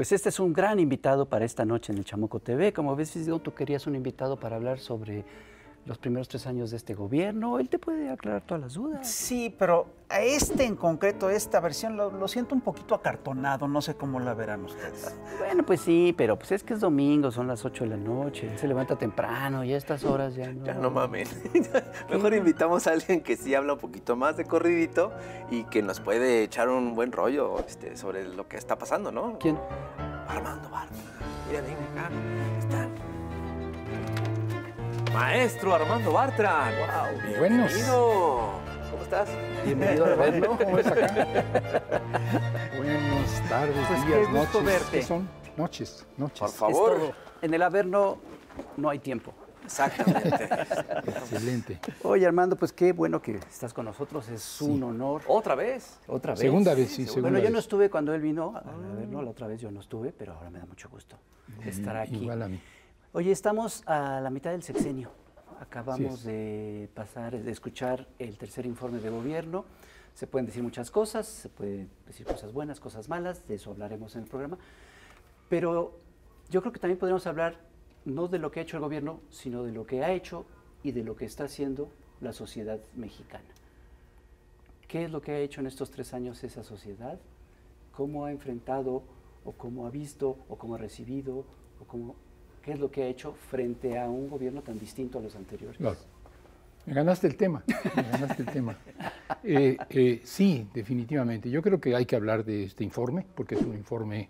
Pues este es un gran invitado para esta noche en el Chamoco TV. Como ves, digo, tú querías un invitado para hablar sobre los primeros tres años de este gobierno. Él te puede aclarar todas las dudas. Sí, pero a este en concreto, esta versión, lo, siento un poquito acartonado. No sé cómo la verán ustedes. Bueno, pues sí, pero pues es que es domingo, son las 8 de la noche. Él se levanta temprano y a estas horas ya no. Ya no mames. Mejor invitamos a alguien que sí habla un poquito más de corridito y que nos puede echar un buen rollo este, sobre lo que está pasando, ¿no? ¿Quién? Armando Barba. Mira, acá. Ah, Maestro Armando Bartra. Wow, Bienvenido. ¿Cómo estás? Bienvenido a verlo. ¿Cómo ves acá? Buenas tardes, pues días, noches. ¿Qué son? Noches, noches. Por favor. En el Averno no hay tiempo. Exactamente. Excelente. Oye, Armando, pues qué bueno que estás con nosotros. Es un honor. ¿Otra vez? Otra vez. Segunda vez, sí, segunda Bueno, yo no estuve cuando él vino. al ah. no, la otra vez yo no estuve, pero ahora me da mucho gusto estar aquí. Igual a mí. Oye, estamos a la mitad del sexenio. Acabamos de pasar, de escuchar el tercer informe de gobierno. Se pueden decir muchas cosas, se pueden decir cosas buenas, cosas malas, de eso hablaremos en el programa. Pero yo creo que también podríamos hablar no de lo que ha hecho el gobierno, sino de lo que ha hecho y de lo que está haciendo la sociedad mexicana. ¿Qué es lo que ha hecho en estos tres años esa sociedad? ¿Cómo ha enfrentado o cómo ha visto o cómo ha recibido o cómo qué es lo que ha hecho frente a un gobierno tan distinto a los anteriores. Claro. Me ganaste el tema, me ganaste el tema. Eh, eh, sí, definitivamente. Yo creo que hay que hablar de este informe, porque es un informe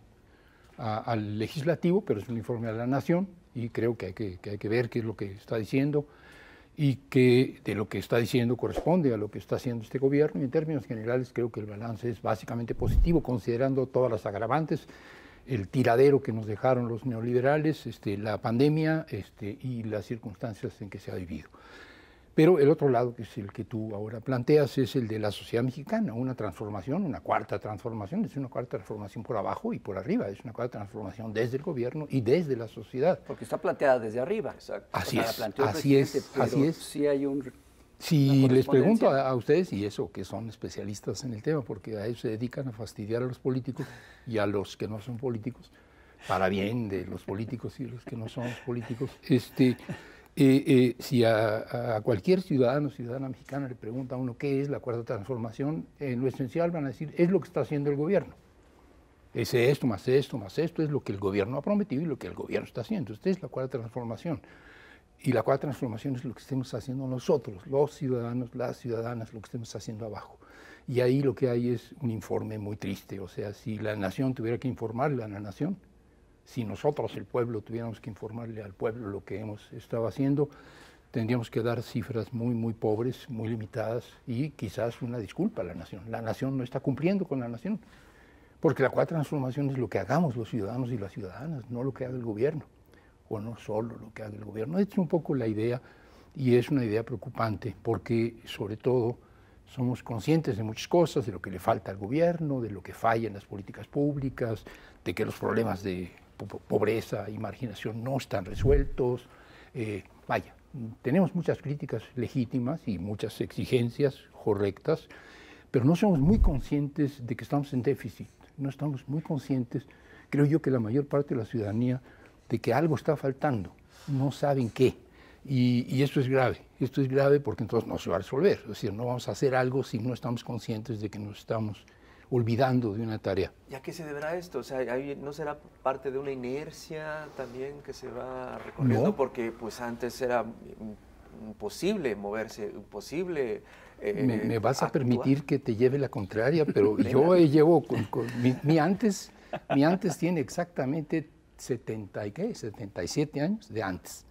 al legislativo, pero es un informe a la nación, y creo que hay que, hay que ver qué es lo que está diciendo y que de lo que está diciendo corresponde a lo que está haciendo este gobierno. Y en términos generales creo que el balance es básicamente positivo, considerando todas las agravantes el tiradero que nos dejaron los neoliberales, este, la pandemia este, y las circunstancias en que se ha vivido. Pero el otro lado, que es el que tú ahora planteas, es el de la sociedad mexicana, una transformación, una cuarta transformación, es una cuarta transformación por abajo y por arriba, es una cuarta transformación desde el gobierno y desde la sociedad. Porque está planteada desde arriba, exacto. Así es, así es, así es. hay un si les pregunto a, ustedes, y eso que son especialistas en el tema, porque a ellos se dedican a fastidiar a los políticos y a los que no son políticos, para bien de los políticos y los que no son políticos, este, eh, eh, si a, cualquier ciudadano, ciudadana mexicana le pregunta a uno qué es la cuarta transformación, en eh, lo esencial van a decir, es lo que está haciendo el gobierno. Es esto, más esto, más esto, es lo que el gobierno ha prometido y lo que el gobierno está haciendo. Esta es la cuarta transformación. Y la cuarta transformación es lo que estemos haciendo nosotros, los ciudadanos, las ciudadanas, lo que estemos haciendo abajo. Y ahí lo que hay es un informe muy triste, o sea, si la nación tuviera que informarle a la nación, si nosotros, el pueblo, tuviéramos que informarle al pueblo lo que hemos estado haciendo, tendríamos que dar cifras muy, muy pobres, muy limitadas y quizás una disculpa a la nación. La nación no está cumpliendo con la nación, porque la cuarta transformación es lo que hagamos los ciudadanos y las ciudadanas, no lo que haga el gobierno o no solo lo que haga el gobierno. es un poco la idea y es una idea preocupante porque sobre todo somos conscientes de muchas cosas, de lo que le falta al gobierno, de lo que falla en las políticas públicas, de que los problemas de pobreza y marginación no están resueltos. Eh, vaya, tenemos muchas críticas legítimas y muchas exigencias correctas, pero no somos muy conscientes de que estamos en déficit, no estamos muy conscientes, creo yo que la mayor parte de la ciudadanía de que algo está faltando, no saben qué. Y, y, esto es grave, esto es grave porque entonces no se va a resolver, es decir, no vamos a hacer algo si no estamos conscientes de que nos estamos olvidando de una tarea. ¿Y a qué se deberá esto? ¿no será parte de una inercia también que se va recorriendo? Porque pues antes era imposible moverse, imposible eh, me, vas a permitir que te lleve la contraria, pero yo llevo con, antes, mi antes tiene exactamente y 77 años de antes.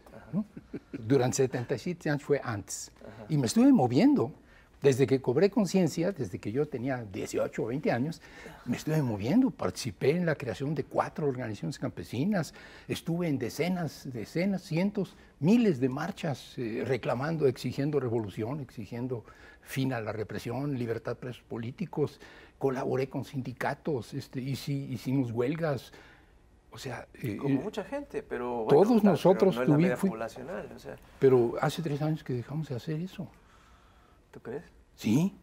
Durante 77 años fue antes. Y me estuve moviendo. Desde que cobré conciencia, desde que yo tenía 18 o 20 años, me estuve moviendo, participé en la creación de cuatro organizaciones campesinas, estuve en decenas, decenas, cientos, miles de marchas eh, reclamando, exigiendo revolución, exigiendo fin a la represión, libertad de presos políticos, colaboré con sindicatos, este, hicimos huelgas, o sea, como mucha gente, pero todos pues, nosotros tuvimos, Pero hace tres años que dejamos de hacer eso. ¿Tú crees? Sí.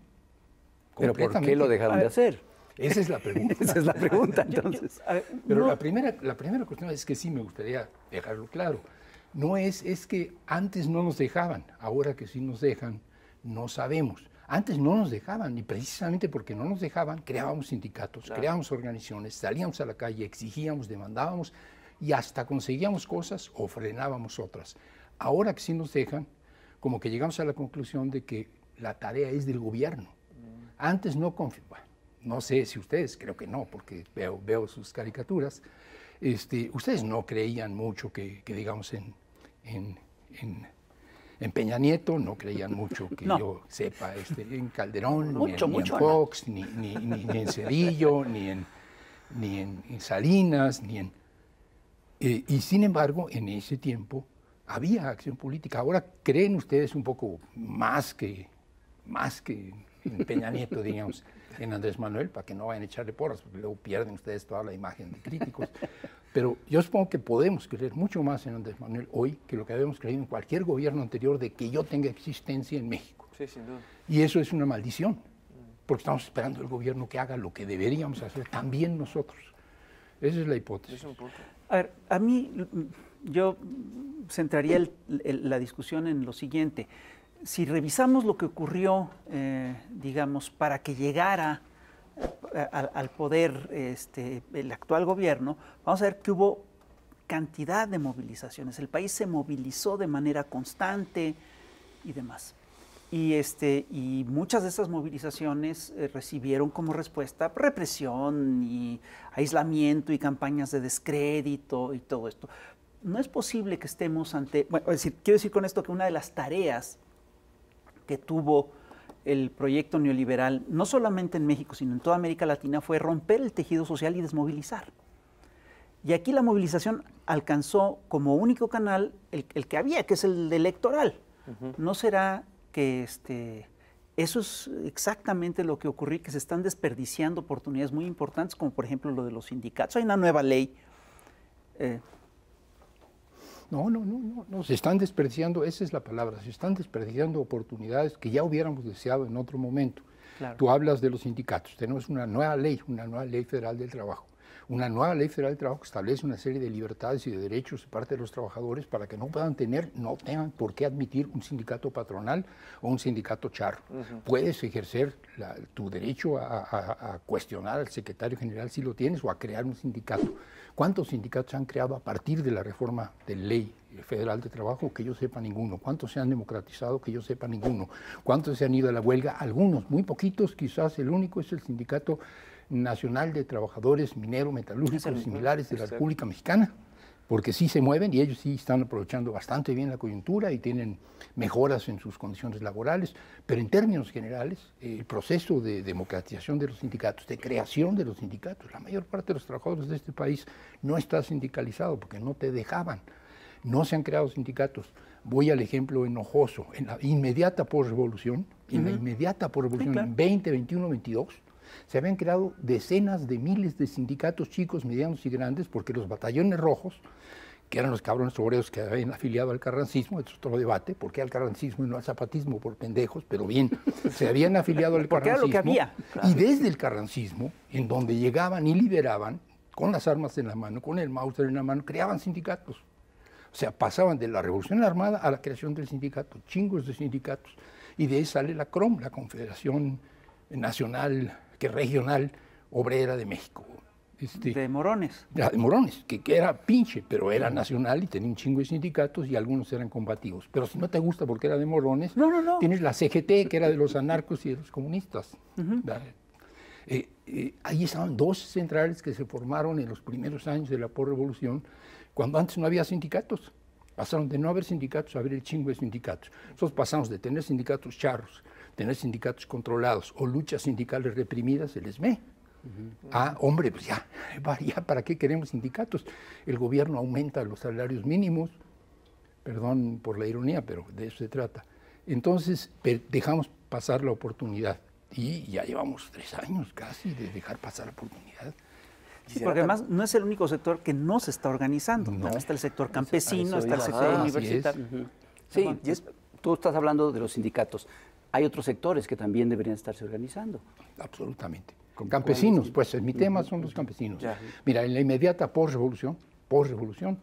Pero ¿por qué lo dejaron de hacer? Esa es la pregunta. esa es la pregunta, entonces. pero la primera, la primera cuestión es que sí me gustaría dejarlo claro. No es, es que antes no nos dejaban, ahora que sí nos dejan, no sabemos. Antes no nos dejaban y precisamente porque no nos dejaban creábamos sindicatos, creábamos organizaciones, salíamos a la calle, exigíamos, demandábamos y hasta conseguíamos cosas o frenábamos otras. Ahora que sí nos dejan, como que llegamos a la conclusión de que la tarea es del gobierno. Mm. Antes no confiaba. No sé si ustedes, creo que no, porque veo, sus caricaturas. Este, ustedes no creían mucho que, digamos, en en Peña Nieto no creían mucho que yo sepa, este, en Calderón, ni, en, Fox, ni, ni, en Cedillo, ni en, ni en, Salinas, ni en... Eh, y sin embargo, en ese tiempo había acción política. Ahora creen ustedes un poco más que, más que en Peña Nieto, digamos en Andrés Manuel para que no vayan a echarle porras, porque luego pierden ustedes toda la imagen de críticos. Pero yo supongo que podemos creer mucho más en Andrés Manuel hoy que lo que habíamos creído en cualquier gobierno anterior de que yo tenga existencia en México. Sí, sin duda. Y eso es una maldición, porque estamos esperando el gobierno que haga lo que deberíamos hacer también nosotros. Esa es la hipótesis. a ver, a mí yo centraría la discusión en lo siguiente si revisamos lo que ocurrió, eh, digamos, para que llegara eh, al, poder este, el actual gobierno, vamos a ver que hubo cantidad de movilizaciones. El país se movilizó de manera constante y demás. Y, este, y muchas de esas movilizaciones eh, recibieron como respuesta represión y aislamiento y campañas de descrédito y todo esto. No es posible que estemos ante, bueno, decir, quiero decir con esto que una de las tareas que tuvo el proyecto neoliberal, no solamente en México, sino en toda América Latina, fue romper el tejido social y desmovilizar. Y aquí la movilización alcanzó como único canal el, que había, que es el electoral. ¿No será que este, eso es exactamente lo que ocurrió, que se están desperdiciando oportunidades muy importantes, como por ejemplo lo de los sindicatos? Hay una nueva ley eh, no, no, no, no, se están desperdiciando, esa es la palabra, se están desperdiciando oportunidades que ya hubiéramos deseado en otro momento. Tú hablas de los sindicatos, tenemos una nueva ley, una nueva ley federal del trabajo. Una nueva ley federal del trabajo que establece una serie de libertades y de derechos de parte de los trabajadores para que no puedan tener, no tengan por qué admitir un sindicato patronal o un sindicato charro. Puedes ejercer tu derecho a cuestionar al secretario general si lo tienes o a crear un sindicato ¿Cuántos sindicatos se han creado a partir de la reforma de ley federal de trabajo? Que yo sepa ninguno. ¿Cuántos se han democratizado? Que yo sepa ninguno. ¿Cuántos se han ido a la huelga? Algunos, muy poquitos. Quizás el único es el sindicato Nacional de Trabajadores Minero Metalúrgicos Similares de la República Mexicana, porque sí se mueven y ellos sí están aprovechando bastante bien la coyuntura y tienen mejoras en sus condiciones laborales, pero en términos generales, el proceso de democratización de los sindicatos, de creación de los sindicatos, la mayor parte de los trabajadores de este país no está sindicalizado porque no te dejaban, no se han creado sindicatos. Voy al ejemplo enojoso, en la inmediata por revolución, en la inmediata por revolución, en 20, 21, 22, se habían creado decenas de miles de sindicatos chicos, medianos y grandes, porque los batallones rojos, que eran los cabrones obreros que habían afiliado al carrancismo, es otro debate, porque al carrancismo y no al zapatismo por pendejos? Pero bien, se habían afiliado al carrancismo. Y desde el carrancismo, en donde llegaban y liberaban, con las armas en la mano, con el Mauser en la mano, creaban sindicatos. O sea, pasaban de la revolución armada a la creación del sindicato, chingos de sindicatos. Y de ahí sale la CROM, la Confederación Nacional que regional obrera de México. Este, de Morones. Ah, de, Morones, que, que, era pinche, pero era nacional y tenía un chingo de sindicatos y algunos eran combativos. Pero si no te gusta porque era de Morones, tienes la CGT, que era de los anarcos y de los comunistas. Eh, eh, ahí estaban dos centrales que se formaron en los primeros años de la revolución cuando antes no había sindicatos. Pasaron de no haber sindicatos a haber el chingo de sindicatos. Nosotros pasamos de tener sindicatos charros tener sindicatos controlados o luchas sindicales reprimidas, el ESME. Ah, hombre, pues ya, ya, ¿para qué queremos sindicatos? El gobierno aumenta los salarios mínimos, perdón por la ironía, pero de eso se trata. Entonces, dejamos pasar la oportunidad y ya llevamos tres años casi de dejar pasar la oportunidad. Sí, porque además no es el único sector que no se está organizando. No. Está el sector campesino, está el sector ah, universitario. Sí, tú estás hablando de los sindicatos hay otros sectores que también deberían estarse organizando. Absolutamente. ¿Con campesinos, pues mi tema son los campesinos. Mira, en la inmediata post-revolución, post-revolución,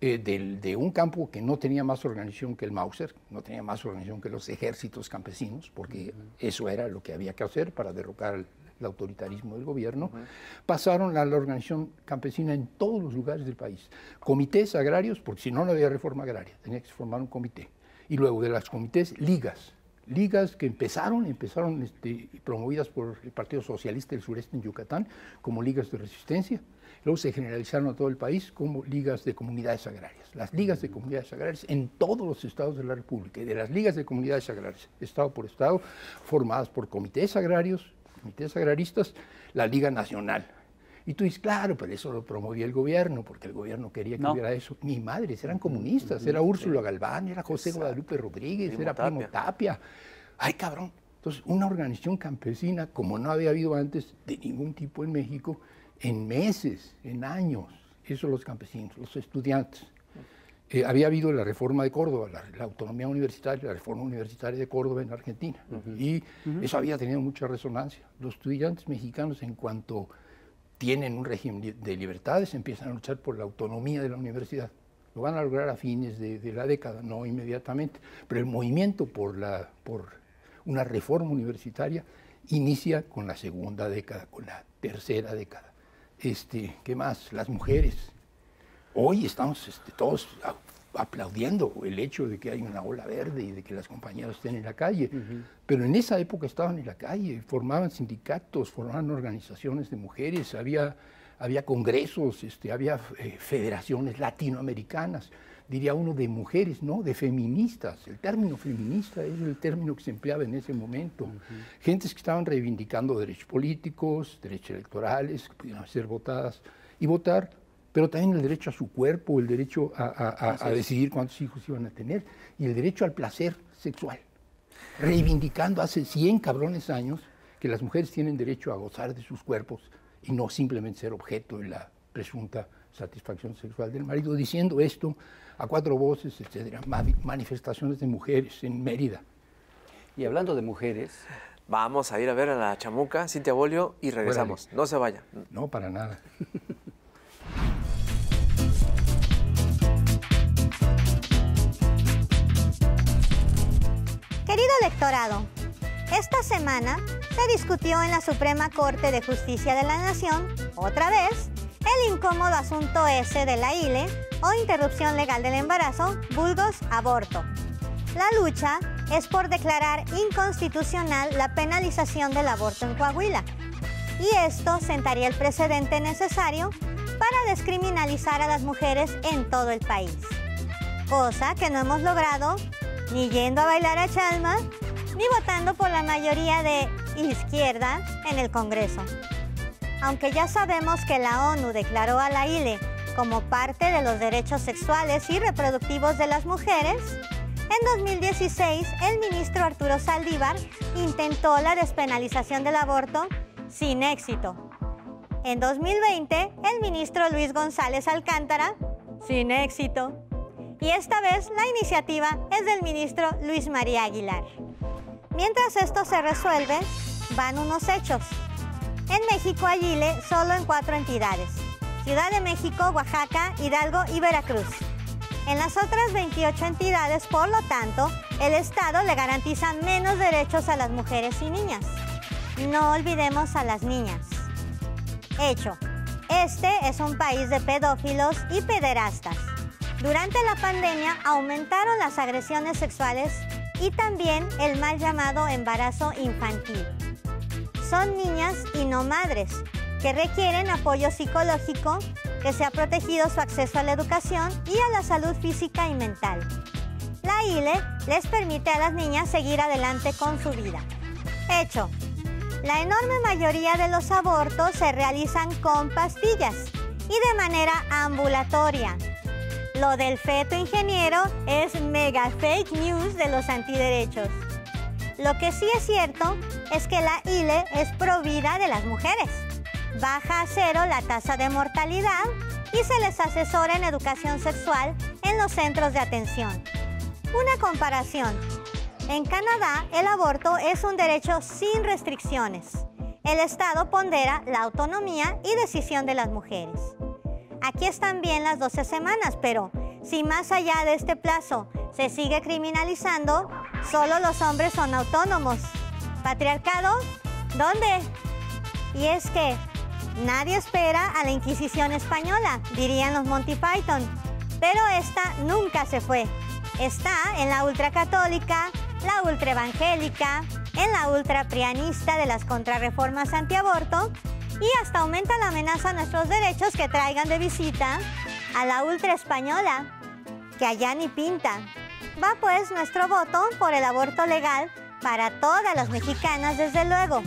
eh, de, un campo que no tenía más organización que el Mauser, no tenía más organización que los ejércitos campesinos, porque eso era lo que había que hacer para derrocar el, autoritarismo del gobierno, pasaron a la organización campesina en todos los lugares del país. Comités agrarios, porque si no, no había reforma agraria, tenía que formar un comité. Y luego de los comités, ligas ligas que empezaron, empezaron este, promovidas por el Partido Socialista del Sureste en Yucatán como ligas de resistencia, luego se generalizaron a todo el país como ligas de comunidades agrarias. Las ligas de mm. comunidades agrarias en todos los estados de la República, de las ligas de comunidades agrarias, estado por estado, formadas por comités agrarios, comités agraristas, la Liga Nacional, y tú dices, claro, pero eso lo promovía el gobierno, porque el gobierno quería que hubiera eso. Mis madres eran comunistas, era Úrsula Galván, era José Guadalupe Rodríguez, era Primo Tapia. Ay, cabrón. Entonces, una organización campesina, como no había habido antes de ningún tipo en México, en meses, en años, eso los campesinos, los estudiantes. Eh, había habido la reforma de Córdoba, la, autonomía universitaria, la reforma universitaria de Córdoba en Argentina. Y eso había tenido mucha resonancia. Los estudiantes mexicanos, en cuanto tienen un régimen de libertades, empiezan a luchar por la autonomía de la universidad. Lo van a lograr a fines de, la década, no inmediatamente, pero el movimiento por, una reforma universitaria inicia con la segunda década, con la tercera década. Este, ¿Qué más? Las mujeres. Hoy estamos este, todos aplaudiendo el hecho de que hay una ola verde y de que las compañeras estén en la calle, pero en esa época estaban en la calle, formaban sindicatos, formaban organizaciones de mujeres, había, había congresos, este, había eh, federaciones latinoamericanas, diría uno de mujeres, no, de feministas. El término feminista es el término que se empleaba en ese momento. Gentes que estaban reivindicando derechos políticos, derechos electorales, que pudieran ser votadas y votar pero también el derecho a su cuerpo, el derecho a, decidir cuántos hijos iban a tener y el derecho al placer sexual, reivindicando hace 100 cabrones años que las mujeres tienen derecho a gozar de sus cuerpos y no simplemente ser objeto de la presunta satisfacción sexual del marido, diciendo esto a cuatro voces, etcétera, manifestaciones de mujeres en Mérida. Y hablando de mujeres, vamos a ir a ver a la chamuca, Cintia Bolio, y regresamos. No se vaya. No, para nada. Esta semana se discutió en la Suprema Corte de Justicia de la Nación, otra vez, el incómodo asunto ese de la ILE o interrupción legal del embarazo, vulgos aborto. La lucha es por declarar inconstitucional la penalización del aborto en Coahuila. Y esto sentaría el precedente necesario para descriminalizar a las mujeres en todo el país. Cosa que no hemos logrado ni yendo a bailar a Chalma, ni votando por la mayoría de izquierda en el Congreso. Aunque ya sabemos que la ONU declaró a la ILE como parte de los derechos sexuales y reproductivos de las mujeres, en 2016 el ministro Arturo Saldívar intentó la despenalización del aborto sin éxito. En 2020 el ministro Luis González Alcántara sin éxito y esta vez la iniciativa es del ministro Luis María Aguilar. Mientras esto se resuelve, van unos hechos. En México hay solo en cuatro entidades, Ciudad de México, Oaxaca, Hidalgo y Veracruz. En las otras 28 entidades, por lo tanto, el Estado le garantiza menos derechos a las mujeres y niñas. No olvidemos a las niñas. Hecho, este es un país de pedófilos y pederastas. Durante la pandemia aumentaron las agresiones sexuales y también el mal llamado embarazo infantil. Son niñas y no madres que requieren apoyo psicológico, que se ha protegido su acceso a la educación y a la salud física y mental. La ILE les permite a las niñas seguir adelante con su vida. Hecho, la enorme mayoría de los abortos se realizan con pastillas y de manera ambulatoria, lo del feto ingeniero es mega fake news de los antiderechos. Lo que sí es cierto es que la ILE es provida de las mujeres. Baja a cero la tasa de mortalidad y se les asesora en educación sexual en los centros de atención. Una comparación. En Canadá, el aborto es un derecho sin restricciones. El Estado pondera la autonomía y decisión de las mujeres. Aquí están bien las 12 semanas, pero si más allá de este plazo se sigue criminalizando, solo los hombres son autónomos. ¿Patriarcado? ¿Dónde? Y es que nadie espera a la Inquisición española, dirían los Monty Python, pero esta nunca se fue. Está en la ultracatólica, la ultraevangélica, en la ultraprianista de las contrarreformas antiaborto y hasta aumenta la amenaza a nuestros derechos que traigan de visita a la ultra española, que allá ni pinta. Va pues nuestro botón por el aborto legal para todas las mexicanas, desde luego.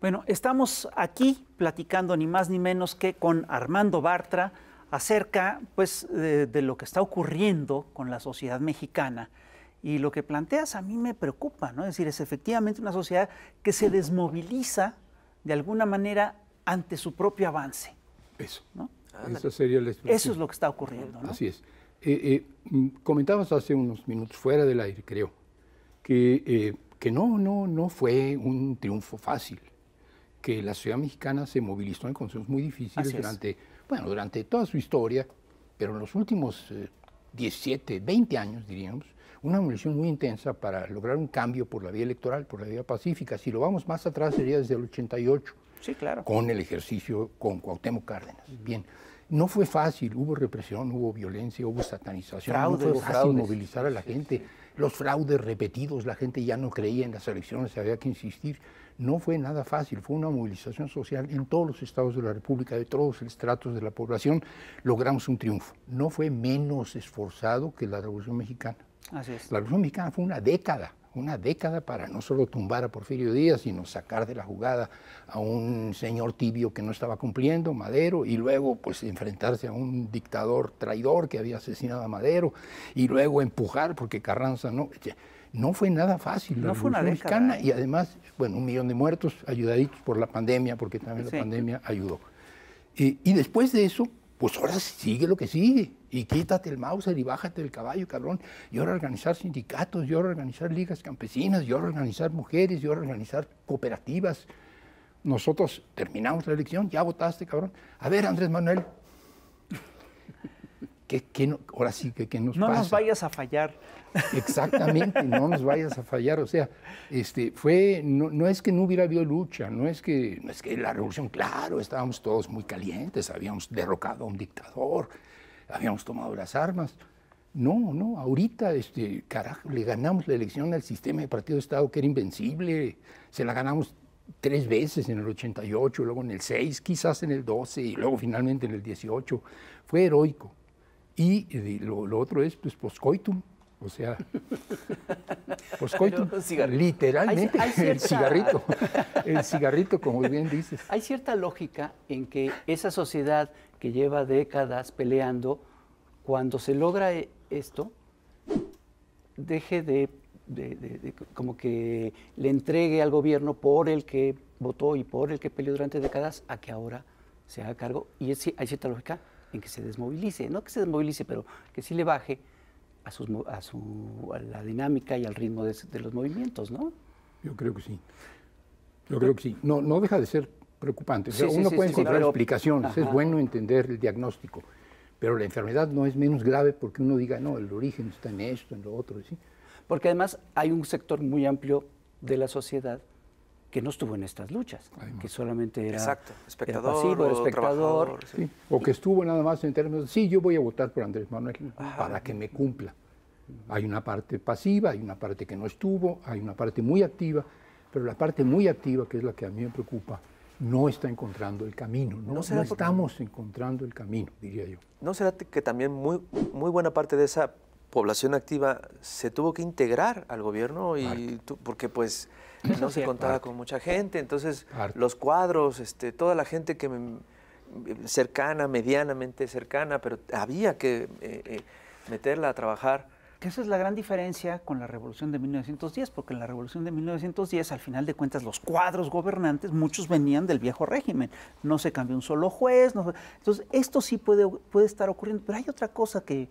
Bueno, estamos aquí platicando ni más ni menos que con Armando Bartra acerca pues, de lo que está ocurriendo con la sociedad mexicana y lo que planteas a mí me preocupa, ¿no? Es decir, es efectivamente una sociedad que se desmoviliza de alguna manera ante su propio avance. Eso. sería Eso es lo que está ocurriendo, ¿no? Así es. Eh, eh mm, comentabas hace unos minutos, fuera del aire, creo, que, eh, que no, no, no fue un triunfo fácil, que la sociedad mexicana se movilizó en condiciones muy difíciles durante, bueno, durante toda su historia, pero en los últimos 17, eh, 20 años, diríamos, una movilización muy intensa para lograr un cambio por la vía electoral, por la vía pacífica. Si lo vamos más atrás sería desde el 88. Sí, claro. Con el ejercicio con Cuauhtémoc Cárdenas. Bien. No fue fácil, hubo represión, hubo violencia, hubo satanización, hubo no fue fácil movilizar a la gente. Los fraudes repetidos, la gente ya no creía en las elecciones, había que insistir. No fue nada fácil, fue una movilización social en todos los estados de la República, de todos los estratos de la población, logramos un triunfo. No fue menos esforzado que la Revolución Mexicana. La Revolución Mexicana fue una década, una década para no solo tumbar a Porfirio Díaz, sino sacar de la jugada a un señor tibio que no estaba cumpliendo, Madero, y luego pues enfrentarse a un dictador traidor que había asesinado a Madero, y luego empujar porque Carranza no no fue nada fácil no fue una mexicana ¿eh? y además, bueno, un millón de muertos ayudaditos por la pandemia, porque también la pandemia ayudó. y, después de eso, pues ahora sigue lo que sigue. Y quítate el mouse y bájate el caballo, cabrón. Y ahora organizar sindicatos, y ahora organizar ligas campesinas, y ahora organizar mujeres, y ahora organizar cooperativas. Nosotros terminamos la elección, ya votaste, cabrón. A ver, Andrés Manuel, ¿qué, ahora sí que qué nos pasa? No nos vayas a fallar. Exactamente, no nos vayas a fallar. O sea, este, fue, no, no, es que no hubiera habido lucha, no es, que, no es que la revolución, claro, estábamos todos muy calientes, habíamos derrocado a un dictador habíamos tomado las armas. No, no, ahorita, este, carajo, le ganamos la elección al sistema de partido de Estado que era invencible, se la ganamos tres veces en el 88, luego en el 6, quizás en el 12 y luego finalmente en el 18. Fue heroico. Y eh, lo, lo otro es, pues, poscoitum, o sea, pues literalmente el cigarrito, el cigarrito, como bien dices. Hay cierta lógica en que esa sociedad que lleva décadas peleando, cuando se logra e-, esto, deje de, como que le entregue al gobierno por el que votó y por el que peleó durante décadas a que ahora se haga cargo. Y es, hay cierta lógica en que se desmovilice, no que se desmovilice, pero que sí le baje a, la dinámica y al ritmo de, los movimientos, ¿no? Yo creo que sí. Yo creo que sí. No, deja de ser preocupante. uno puede encontrar explicaciones, es bueno entender el diagnóstico, pero la enfermedad no es menos grave porque uno diga, no, el origen está en esto, en lo otro. ¿sí? Porque además hay un sector muy amplio de la sociedad que no estuvo en estas luchas, que solamente era, Exacto. espectador, o que estuvo nada más en términos de, sí, yo voy a votar por Andrés Manuel para que me cumpla. Hay una parte pasiva, hay una parte que no estuvo, hay una parte muy activa, pero la parte muy activa, que es la que a mí me preocupa, no está encontrando el camino, no, estamos encontrando el camino, diría yo. ¿No será que también muy, muy buena parte de esa población activa se tuvo que integrar al gobierno? y Porque pues no se contaba con mucha gente, entonces los cuadros, este, toda la gente que me, cercana, medianamente cercana, pero había que eh, eh, meterla a trabajar. Que esa es la gran diferencia con la revolución de 1910, porque en la revolución de 1910, al final de cuentas, los cuadros gobernantes, muchos venían del viejo régimen. No se cambió un solo juez. Entonces, esto sí puede, puede estar ocurriendo. Pero hay otra cosa que,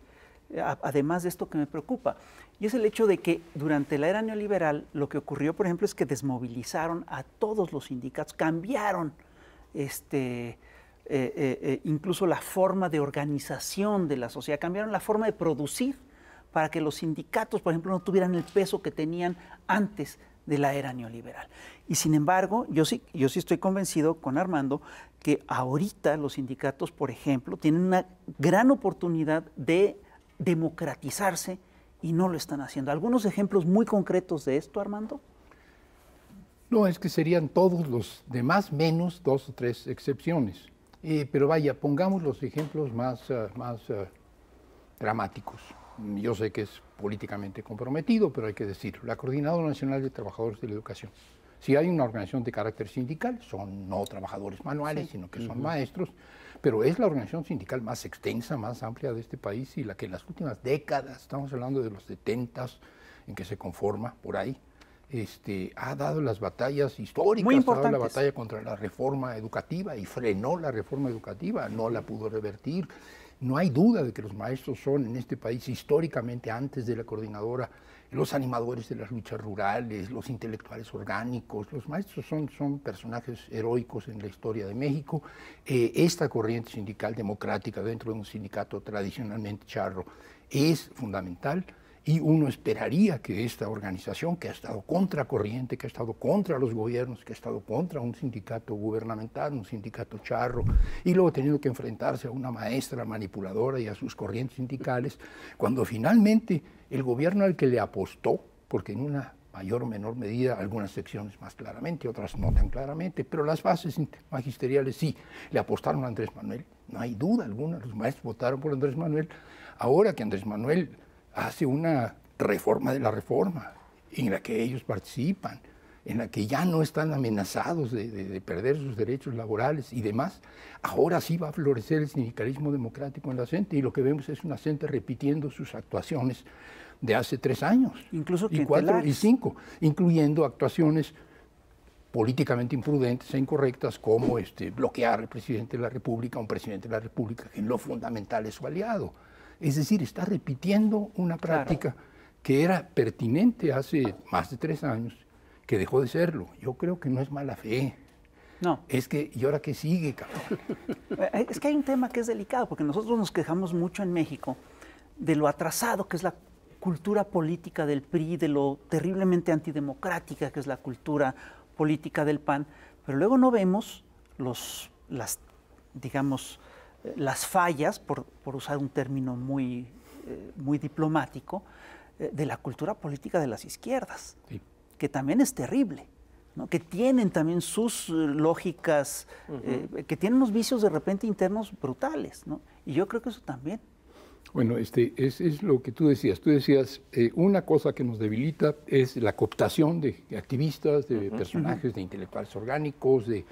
además de esto, que me preocupa. Y es el hecho de que durante la era neoliberal lo que ocurrió, por ejemplo, es que desmovilizaron a todos los sindicatos, cambiaron este, eh, eh, eh, incluso la forma de organización de la sociedad, cambiaron la forma de producir para que los sindicatos, por ejemplo, no tuvieran el peso que tenían antes de la era neoliberal. Y sin embargo, yo sí, yo sí estoy convencido con Armando que ahorita los sindicatos, por ejemplo, tienen una gran oportunidad de democratizarse y no lo están haciendo. ¿Algunos ejemplos muy concretos de esto, Armando? No, es que serían todos los demás menos dos o tres excepciones. Eh, pero vaya, pongamos los ejemplos más, eh, más eh, dramáticos. Yo sé que es políticamente comprometido, pero hay que decirlo. La Coordinadora Nacional de Trabajadores de la Educación. Si hay una organización de carácter sindical, son no trabajadores manuales, sino que son maestros pero es la organización sindical más extensa, más amplia de este país y la que en las últimas décadas, estamos hablando de los 70 en que se conforma por ahí, este, ha dado las batallas históricas, Muy ha dado la batalla contra la reforma educativa y frenó la reforma educativa, no la pudo revertir. No hay duda de que los maestros son en este país históricamente antes de la coordinadora los animadores de las luchas rurales, los intelectuales orgánicos, los maestros son, son personajes heroicos en la historia de México. Eh, esta corriente sindical democrática dentro de un sindicato tradicionalmente charro es fundamental. Y uno esperaría que esta organización que ha estado contracorriente, que ha estado contra los gobiernos, que ha estado contra un sindicato gubernamental, un sindicato charro, y luego ha tenido que enfrentarse a una maestra manipuladora y a sus corrientes sindicales, cuando finalmente el gobierno al que le apostó, porque en una mayor o menor medida, algunas secciones más claramente, otras no tan claramente, pero las bases magisteriales sí, le apostaron a Andrés Manuel, no hay duda alguna, los maestros votaron por Andrés Manuel, ahora que Andrés Manuel hace una reforma de la reforma, en la que ellos participan, en la que ya no están amenazados de, perder sus derechos laborales y demás, ahora sí va a florecer el sindicalismo democrático en la gente y lo que vemos es una gente repitiendo sus actuaciones de hace tres años, incluso y cuatro y cinco, incluyendo actuaciones políticamente imprudentes e incorrectas como este, bloquear al presidente de la República, un presidente de la República que en lo fundamental es su aliado es decir, está repitiendo una práctica que era pertinente hace más de tres años, que dejó de serlo. Yo creo que no es mala fe. No. Es que, ¿y ahora qué sigue, cabrón? Eh, es que hay un tema que es delicado, porque nosotros nos quejamos mucho en México de lo atrasado que es la cultura política del PRI, de lo terriblemente antidemocrática que es la cultura política del PAN, pero luego no vemos los, las, digamos, las fallas, por, usar un término muy, eh, muy diplomático, eh, de la cultura política de las izquierdas, que también es terrible. ¿no? que tienen también sus eh, lógicas, que tienen unos vicios de repente internos brutales. Y yo creo que eso también bueno, este, es, lo que tú decías. Tú decías, una cosa que nos debilita es la cooptación de activistas, de personajes, de intelectuales orgánicos, de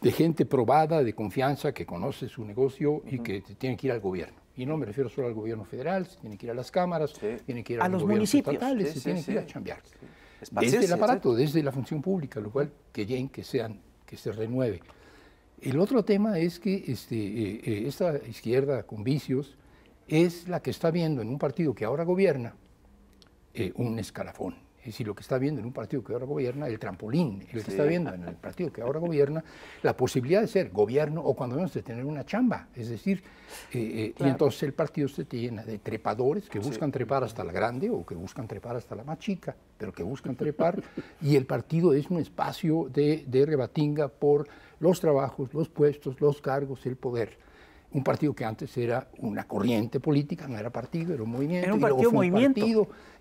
de gente probada, de confianza, que conoce su negocio y que tiene que ir al gobierno. Y no me refiero solo al gobierno federal, se tiene que ir a las cámaras, tiene que ir a, los, gobiernos municipios estatales, se tiene que ir a Desde el aparato, desde la función pública, lo cual que lleguen, que sean, que se renueve. El otro tema es que este, eh, eh, esta izquierda con vicios es la que está viendo en un partido que ahora gobierna eh, un escalafón es decir, lo que está viendo en un partido que ahora gobierna, el trampolín, lo que está viendo en el partido que ahora gobierna, la posibilidad de ser gobierno o cuando menos de tener una chamba. Es decir, eh, eh, y entonces el partido se llena de trepadores que buscan trepar hasta la grande o que buscan trepar hasta la más chica, pero que buscan trepar. y el partido es un espacio de rebatinga por los trabajos, los puestos, los cargos, el poder un partido que antes era una corriente política, no era partido, era un movimiento. Era un partido y movimiento.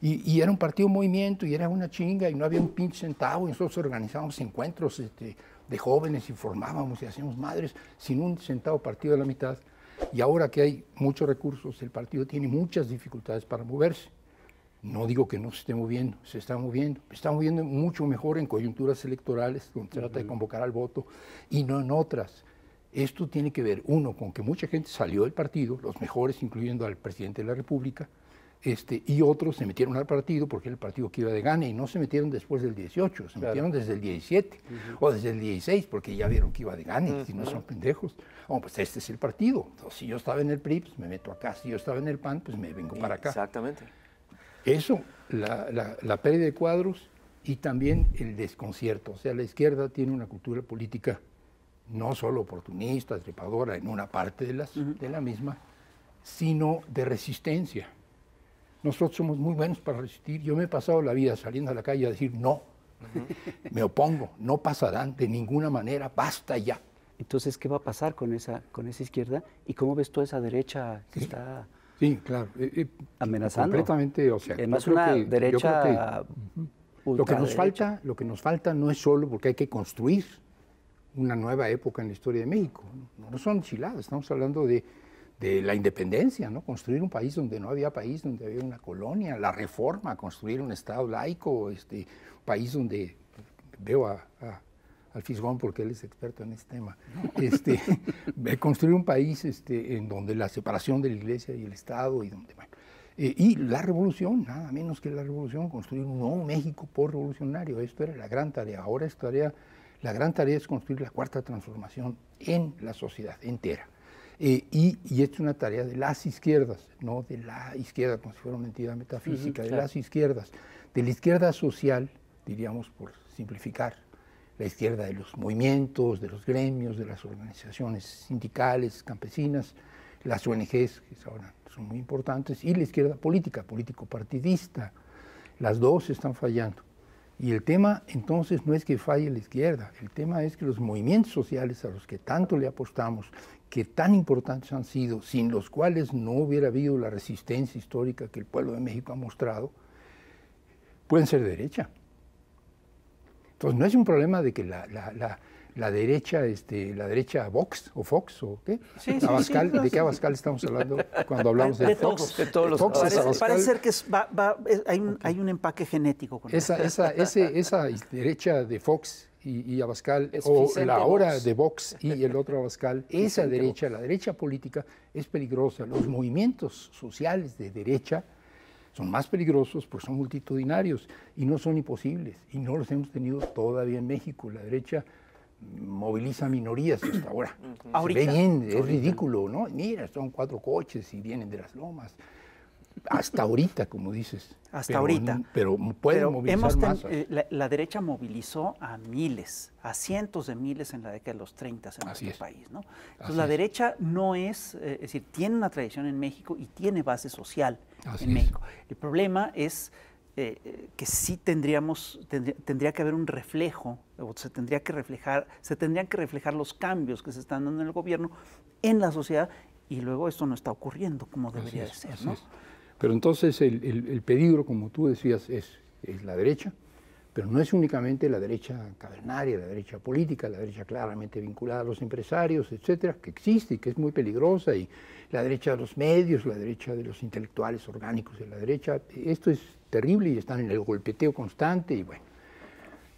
y, era un partido movimiento y era una chinga y no había un pinche centavo. Y nosotros organizábamos encuentros este, de jóvenes y formábamos y hacíamos madres sin un centavo partido de la mitad. Y ahora que hay muchos recursos, el partido tiene muchas dificultades para moverse. No digo que no se esté moviendo, se está moviendo. está moviendo mucho mejor en coyunturas electorales, donde se trata de convocar al voto, y no en otras. Esto tiene que ver, uno, con que mucha gente salió del partido, los mejores, incluyendo al presidente de la República, este, y otros se metieron al partido porque era el partido que iba de gane y no se metieron después del 18, se metieron desde el 17 o desde el 16 porque ya vieron que iba de gane y si no son pendejos. Bueno, oh, pues este es el partido. si yo estaba en el PRI, pues me meto acá. Si yo estaba en el PAN, pues me vengo para acá. Exactamente. Eso, la, la pérdida de cuadros y también el desconcierto. O sea, la izquierda tiene una cultura política no solo oportunista, trepadora en una parte de, las, de la misma, sino de resistencia. Nosotros somos muy buenos para resistir. Yo me he pasado la vida saliendo a la calle a decir no, me opongo, no pasarán de ninguna manera, basta ya. Entonces, ¿qué va a pasar con esa, con esa izquierda? ¿Y cómo ves tú esa derecha que está claro. Eh, eh, amenazando? Completamente, o sea, además una derecha. lo que nos falta, lo que nos falta no es solo porque hay que construir una nueva época en la historia de México. No, son chiladas, estamos hablando de, la independencia, ¿no? construir un país donde no había país, donde había una colonia, la reforma, construir un Estado laico, este país donde veo a, a al Fisgón porque él es experto en este tema, este, construir un país este, en donde la separación de la iglesia y el Estado y donde, eh, y la revolución, nada menos que la revolución, construir un nuevo México por revolucionario, esto era la gran tarea, ahora esta tarea la gran tarea es construir la cuarta transformación en la sociedad entera. Eh, y, es una tarea de las izquierdas, no de la izquierda como si fuera una entidad metafísica, de las izquierdas, de la izquierda social, diríamos por simplificar, la izquierda de los movimientos, de los gremios, de las organizaciones sindicales, campesinas, las ONGs, que ahora son muy importantes, y la izquierda política, político-partidista. Las dos están fallando. Y el tema entonces no es que falle la izquierda, el tema es que los movimientos sociales a los que tanto le apostamos, que tan importantes han sido, sin los cuales no hubiera habido la resistencia histórica que el pueblo de México ha mostrado, pueden ser derecha. Entonces no es un problema de que la, la la derecha, este, la derecha Vox o Fox o qué? Abascal, ¿De qué Abascal estamos hablando cuando hablamos de, Fox? todos los parece, que hay, un, hay, un, empaque genético. Con esa, esa, esa derecha de Fox y, Abascal, o la hora de Vox y el otro Abascal, esa derecha, la derecha política, es peligrosa. Los movimientos sociales de derecha son más peligrosos porque son multitudinarios y no son imposibles. Y no los hemos tenido todavía en México. La derecha moviliza minorías hasta ahora. es ridículo, ¿no? Mira, son cuatro coches y vienen de las lomas. Hasta ahorita, como dices. Hasta ahorita. Pero pueden movilizar hemos eh, la, derecha movilizó a miles, a cientos de miles en la década de los 30 en país. ¿no? Entonces, la derecha no es, eh, es decir, tiene una tradición en México y tiene base social en México. El problema es eh, que sí tendríamos, tendría, que haber un reflejo, o se, tendría que reflejar, se tendrían que reflejar los cambios que se están dando en el gobierno, en la sociedad, y luego esto no está ocurriendo como debería ser. ¿no? Pero entonces el, peligro, como tú decías, es, es la derecha, pero no es únicamente la derecha cavernaria, la derecha política, la derecha claramente vinculada a los empresarios, etcétera, que existe y que es muy peligrosa, y la derecha de los medios, la derecha de los intelectuales orgánicos de la derecha, esto es terrible y están en el golpeteo constante y bueno.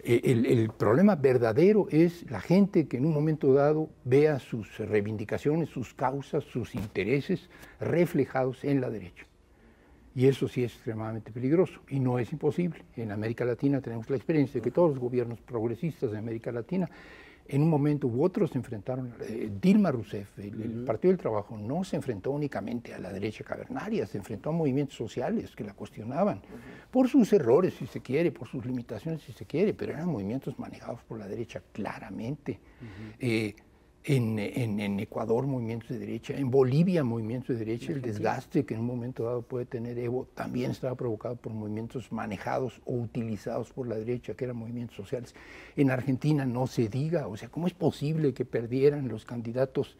E, el, problema verdadero es la gente que en un momento dado vea sus reivindicaciones, sus causas, sus intereses reflejados en la derecha. Y eso sí es extremadamente peligroso y no es imposible. En América Latina tenemos la experiencia de que todos los gobiernos progresistas de América Latina en un momento u otro se enfrentaron, eh, Dilma Rousseff, el, Partido del Trabajo no se enfrentó únicamente a la derecha cavernaria, se enfrentó a movimientos sociales que la cuestionaban, por sus errores si se quiere, por sus limitaciones si se quiere, pero eran movimientos manejados por la derecha claramente en, Ecuador movimientos de derecha, en Bolivia movimientos de derecha, el desgaste que en un momento dado puede tener Evo también estaba provocado por movimientos manejados o utilizados por la derecha, que eran movimientos sociales. En Argentina no se diga, o sea, ¿cómo es posible que perdieran los candidatos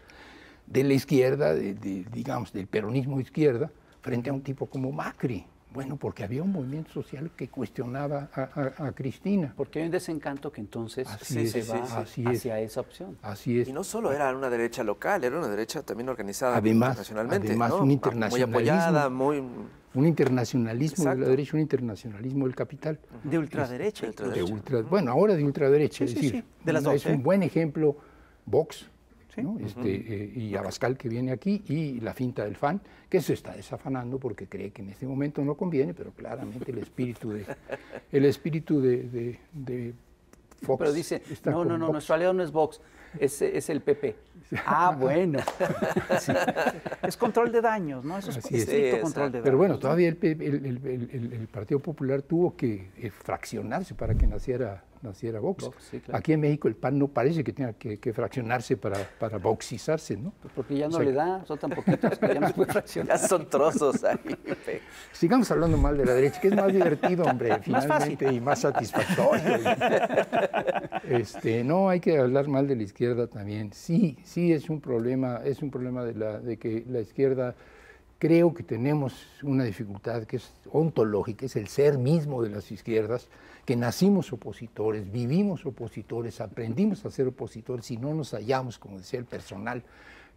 de la izquierda, digamos, del peronismo izquierda, frente a un tipo como Macri? Bueno, porque había un movimiento social que cuestionaba a, Cristina. Porque hay un desencanto que entonces se va hacia esa opción. Así es. Y no solo era una derecha local, era una derecha también organizada internacionalmente. Además, un internacionalismo. Muy apoyada, muy... Un internacionalismo de la derecha, un internacionalismo del capital. De ultraderecha. Este, ultraderecha. bueno, ahora de ultraderecha. es decir, es un ¿eh? buen ejemplo Vox, este, eh, y Abascal que viene aquí, y la finta del fan, que se está desafanando porque cree que en este momento no conviene, pero claramente el espíritu de, el espíritu de, Fox. Pero dice, no, no, no, nuestro aliado no es Vox, es, el PP. ah, bueno. Es control de daños, ¿no? es, Pero bueno, todavía el, Partido Popular tuvo que eh, fraccionarse para que naciera naciera Vox. Aquí en México el PAN no parece que tenga que, fraccionarse para, para ¿no? Pues porque ya no le da, son tan poquitos son trozos ahí. Sigamos hablando mal de la derecha, que es más divertido, hombre, finalmente, y más satisfactorio. este, no, hay que hablar mal de la izquierda también. Sí, sí es un problema, es un problema de, de que la izquierda creo que tenemos una dificultad que es ontológica, es el ser mismo de las izquierdas, que nacimos opositores, vivimos opositores, aprendimos a ser opositores y no nos hallamos, como decía el personal,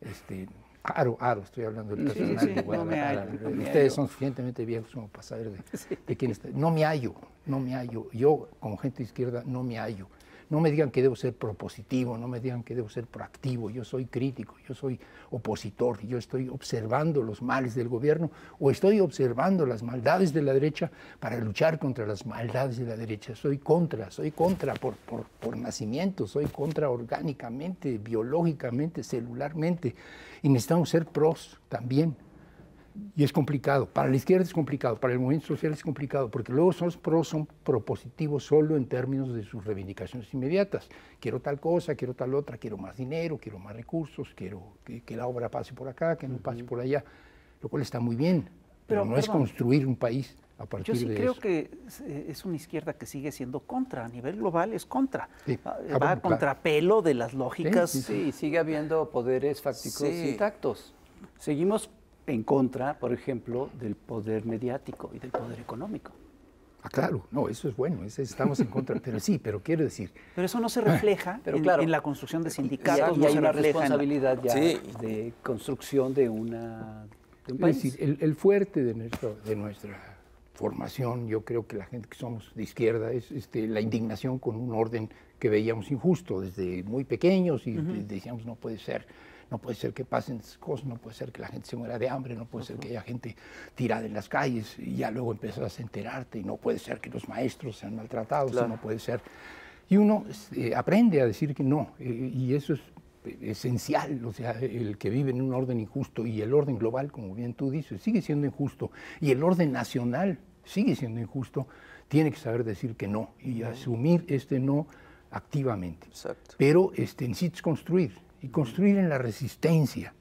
este, Aro, Aro, estoy hablando del personal Ustedes son suficientemente viejos como para saber de, de, quién está. No me hallo, no me hallo. Yo, como gente izquierda, no me hallo. No me digan que debo ser propositivo, no me digan que debo ser proactivo, yo soy crítico, yo soy opositor, yo estoy observando los males del gobierno o estoy observando las maldades de la derecha para luchar contra las maldades de la derecha. Soy contra, soy contra por, por, nacimiento, soy contra orgánicamente, biológicamente, celularmente. Y necesitamos ser pros también. Y es complicado. Para la izquierda es complicado, para el movimiento social es complicado, porque luego son, son propositivos solo en términos de sus reivindicaciones inmediatas. Quiero tal cosa, quiero tal otra, quiero más dinero, quiero más recursos, quiero que, la obra pase por acá, que no pase por allá, lo cual está muy bien, pero, no es construir un país a partir de eso. Yo sí creo que es una izquierda que sigue siendo contra, a nivel global es contra. Ah, ah, va contrapelo de las lógicas. Sí, sigue habiendo poderes fácticos intactos. Seguimos en contra, por ejemplo, del poder mediático y del poder económico. Ah, claro, no, eso es bueno, estamos en contra, pero sí, pero quiero decir. Pero eso no se refleja en, la construcción de sindicatos, y, hay una responsabilidad ya de construcción de, una, un país. el, fuerte de, nuestro, nuestra formación, yo creo que la gente que somos de izquierda, es este, la indignación con un orden que veíamos injusto desde muy pequeños y decíamos no puede ser no puede ser que pasen cosas, no puede ser que la gente se muera de hambre, no puede ser que haya gente tirada en las calles y ya luego empiezas a enterarte y no puede ser que los maestros sean maltratados, no puede ser. Y uno eh, aprende a decir que no, eh, y eso es esencial, o sea, el que vive en un orden injusto y el orden global, como bien tú dices, sigue siendo injusto y el orden nacional sigue siendo injusto, tiene que saber decir que no y asumir este no activamente. Pero este, necesitas construir, y construir en la resistencia.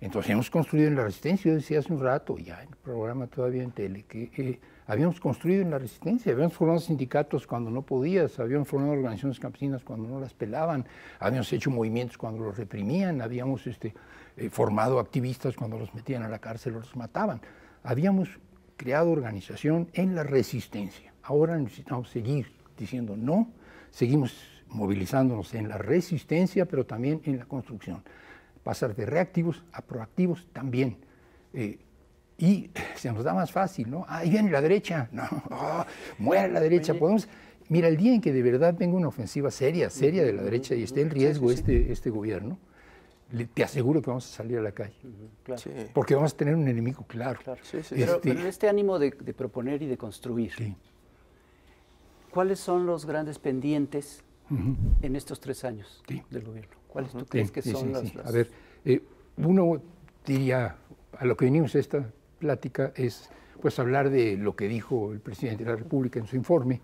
Entonces hemos construido en la resistencia, yo decía hace un rato, ya en el programa todavía en tele, que eh, habíamos construido en la resistencia, habíamos formado sindicatos cuando no podías, habíamos formado organizaciones campesinas cuando no las pelaban, habíamos hecho movimientos cuando los reprimían, habíamos este, eh, formado activistas cuando los metían a la cárcel o los mataban. Habíamos creado organización en la resistencia. Ahora necesitamos seguir diciendo no, seguimos movilizándonos en la resistencia, pero también en la construcción. Pasar de reactivos a proactivos también. Eh, y se nos da más fácil, ¿no? Ah, ahí viene la derecha, no, oh, muere la derecha, podemos... Mira, el día en que de verdad venga una ofensiva seria, seria de la derecha y esté en riesgo Este, este gobierno, te aseguro que vamos a salir a la calle. Porque vamos a tener un enemigo claro. Este, pero, en este ánimo de, de proponer y de construir, ¿cuáles son los grandes pendientes en estos tres años del gobierno? ¿Cuáles tú crees que son las, A ver, eh, uno diría, a lo que venimos a esta plática es pues hablar de lo que dijo el presidente de la República en su informe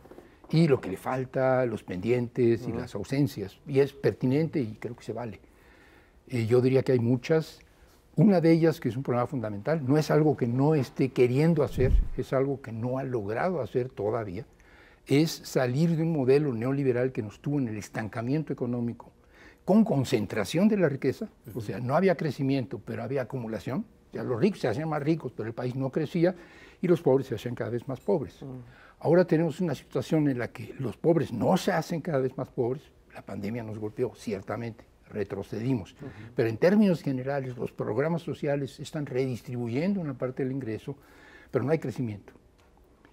y lo que le falta, los pendientes y las ausencias. Y es pertinente y creo que se vale. Eh, yo diría que hay muchas. Una de ellas, que es un problema fundamental, no es algo que no esté queriendo hacer, es algo que no ha logrado hacer todavía, es salir de un modelo neoliberal que nos tuvo en el estancamiento económico, con concentración de la riqueza, o sea, no había crecimiento, pero había acumulación, o los ricos se hacían más ricos, pero el país no crecía, y los pobres se hacían cada vez más pobres. Mm. Ahora tenemos una situación en la que los pobres no se hacen cada vez más pobres, la pandemia nos golpeó, ciertamente, retrocedimos. Pero en términos generales, los programas sociales están redistribuyendo una parte del ingreso, pero no hay crecimiento.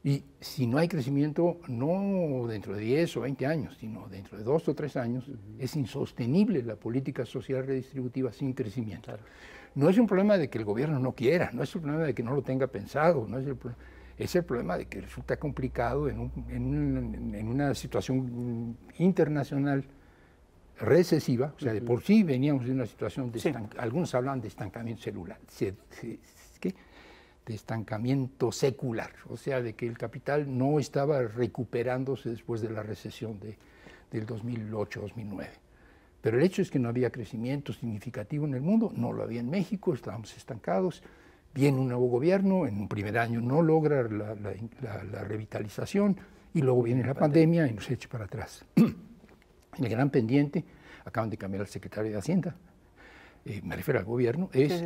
Y si no hay crecimiento, no dentro de 10 o 20 años, sino dentro de 2 o 3 años, es insostenible la política social redistributiva sin crecimiento. No es un problema de que el gobierno no quiera, no es un problema de que no lo tenga pensado, no es el problema de que resulta complicado en, en, una situación internacional recesiva, o sea, de por sí veníamos de una situación de estancamiento, algunos hablan de estancamiento celular, ¿qué? de estancamiento secular, o sea, de que el capital no estaba recuperándose después de la recesión de, del 2008-2009. Pero el hecho es que no había crecimiento significativo en el mundo, no lo había en México, estábamos estancados. Viene un nuevo gobierno, en un primer año no logra la, revitalización y luego viene la pandemia. y nos echa para atrás. el gran pendiente, acaban de cambiar al secretario de Hacienda, eh, me refiero al gobierno, es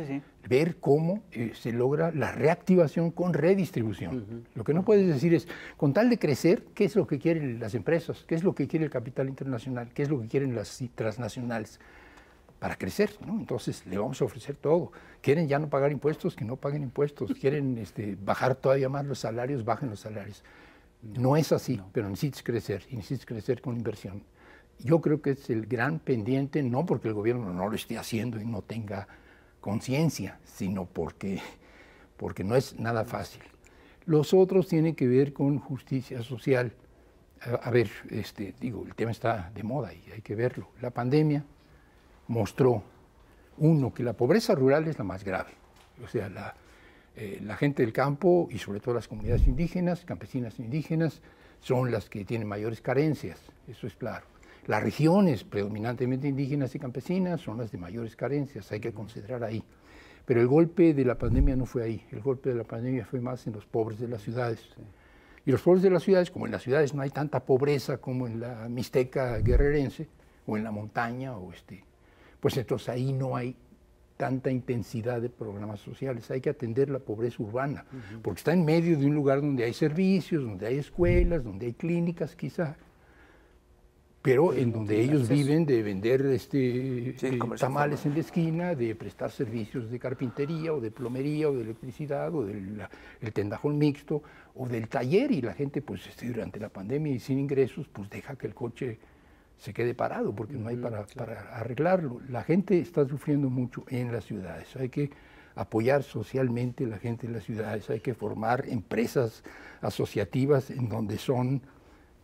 ver cómo eh, se logra la reactivación con redistribución. Lo que no puedes decir es, con tal de crecer, ¿qué es lo que quieren las empresas? ¿Qué es lo que quiere el capital internacional? ¿Qué es lo que quieren las transnacionales? Para crecer, ¿no? Entonces le vamos a ofrecer todo. Quieren ya no pagar impuestos, que no paguen impuestos. Quieren este, bajar todavía más los salarios, bajen los salarios. Mm. No es así, pero necesitas crecer y necesitas crecer con inversión. Yo creo que es el gran pendiente, no porque el gobierno no lo esté haciendo y no tenga conciencia, sino porque, porque no es nada fácil. Los otros tienen que ver con justicia social. A, ver, este, digo, el tema está de moda y hay que verlo. La pandemia mostró, uno, que la pobreza rural es la más grave. O sea, la eh, gente del campo y sobre todo las comunidades indígenas, campesinas e indígenas, son las que tienen mayores carencias, eso es claro. Las regiones predominantemente indígenas y campesinas son las de mayores carencias, hay que considerar ahí. Pero el golpe de la pandemia no fue ahí, el golpe de la pandemia fue más en los pobres de las ciudades. Y los pobres de las ciudades, como en las ciudades no hay tanta pobreza como en la Mixteca guerrerense o en la montaña, o este, pues entonces ahí no hay tanta intensidad de programas sociales. Hay que atender la pobreza urbana, porque está en medio de un lugar donde hay servicios, donde hay escuelas, donde hay clínicas, quizá pero en donde ellos viven de vender este, eh, tamales en la esquina, de prestar servicios de carpintería o de plomería o de electricidad o del tendajón mixto o del taller y la gente pues este, durante la pandemia y sin ingresos pues deja que el coche se quede parado porque no hay para, para arreglarlo. La gente está sufriendo mucho en las ciudades, hay que apoyar socialmente a la gente en las ciudades, hay que formar empresas asociativas en donde son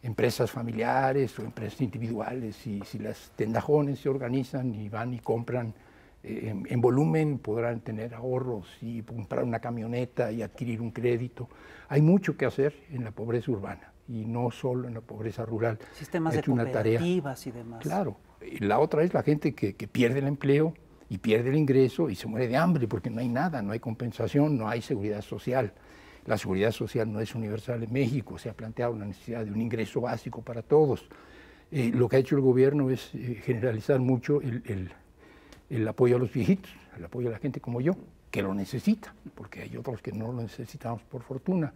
empresas familiares o empresas individuales, y si las tendajones se organizan y van y compran eh, en, volumen, podrán tener ahorros y comprar una camioneta y adquirir un crédito. Hay mucho que hacer en la pobreza urbana y no solo en la pobreza rural. Sistemas de una cooperativas tarea. y demás. Claro. La otra es la gente que pierde el empleo y pierde el ingreso y se muere de hambre porque no hay nada, no hay compensación, no hay seguridad social. La seguridad social no es universal en México, se ha planteado la necesidad de un ingreso básico para todos. Eh, lo que ha hecho el gobierno es eh, generalizar mucho el, apoyo a los viejitos, el apoyo a la gente como yo, que lo necesita, porque hay otros que no lo necesitamos por fortuna.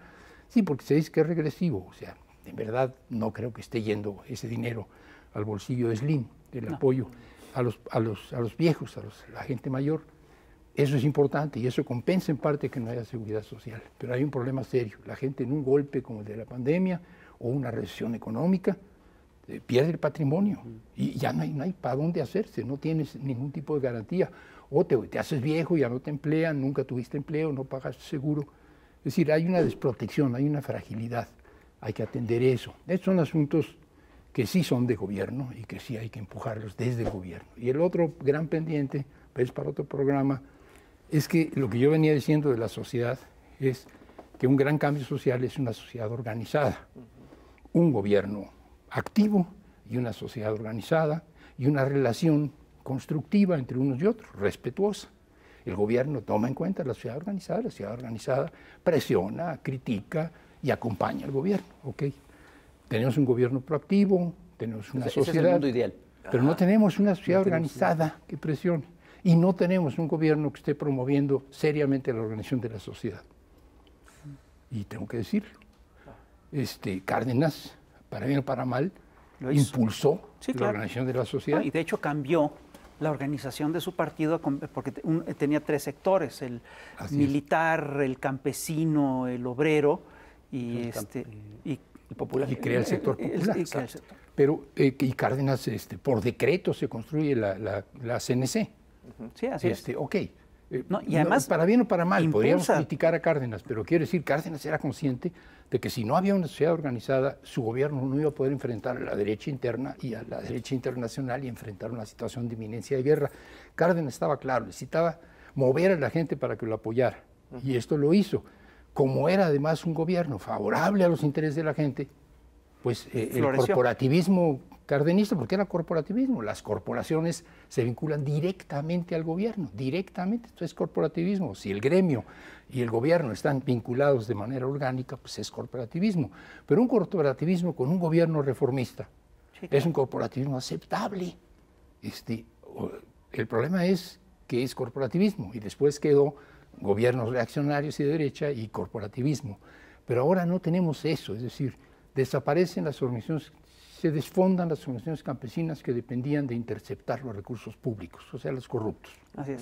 Sí, porque se dice que es regresivo, o sea, en verdad no creo que esté yendo ese dinero al bolsillo de Slim, el apoyo a los, a, los, a los viejos, a la gente mayor. Eso es importante y eso compensa en parte que no haya seguridad social. Pero hay un problema serio. La gente en un golpe como el de la pandemia o una recesión económica eh, pierde el patrimonio y ya no hay, no hay para dónde hacerse, no tienes ningún tipo de garantía. O te, te haces viejo, ya no te emplean, nunca tuviste empleo, no pagaste seguro. Es decir, hay una desprotección, hay una fragilidad. Hay que atender eso. Estos son asuntos que sí son de gobierno y que sí hay que empujarlos desde el gobierno. Y el otro gran pendiente, es pues, para otro programa, es que lo que yo venía diciendo de la sociedad es que un gran cambio social es una sociedad organizada, un gobierno activo y una sociedad organizada y una relación constructiva entre unos y otros, respetuosa. El gobierno toma en cuenta la sociedad organizada, la sociedad organizada presiona, critica y acompaña al gobierno. Okay. Tenemos un gobierno proactivo, tenemos una sociedad... mundo ideal. Pero no tenemos una sociedad organizada que presione y no tenemos un gobierno que esté promoviendo seriamente la organización de la sociedad. Y tengo que decirlo, este, Cárdenas, para bien o para mal, impulsó la organización de la sociedad. y de hecho cambió la organización de su partido porque tenía tres sectores, el militar, el campesino, el obrero y, este, y, popular. Y crea el sector popular. Pero, eh, y Cárdenas, este, por decreto se construye la CNC. Sí, así este, es. Ok. Eh, y además, para bien o para mal, podríamos criticar a Cárdenas, pero quiero decir, Cárdenas era consciente de que si no había una sociedad organizada, su gobierno no iba a poder enfrentar a la derecha interna y a la derecha internacional y enfrentar una situación de inminencia de guerra. Cárdenas estaba claro, necesitaba mover a la gente para que lo apoyara, y esto lo hizo. Como era además un gobierno favorable a los intereses de la gente, pues eh, el corporativismo cardenista porque era corporativismo. Las corporaciones se vinculan directamente al gobierno, directamente. Esto es corporativismo. Si el gremio y el gobierno están vinculados de manera orgánica, pues es corporativismo. Pero un corporativismo con un gobierno reformista es un corporativismo aceptable. Este, el problema es que es corporativismo y después quedó gobiernos reaccionarios y de derecha y corporativismo. Pero ahora no tenemos eso, es decir, desaparecen las organizaciones se desfondan las organizaciones campesinas que dependían de interceptar los recursos públicos, o sea, los corruptos,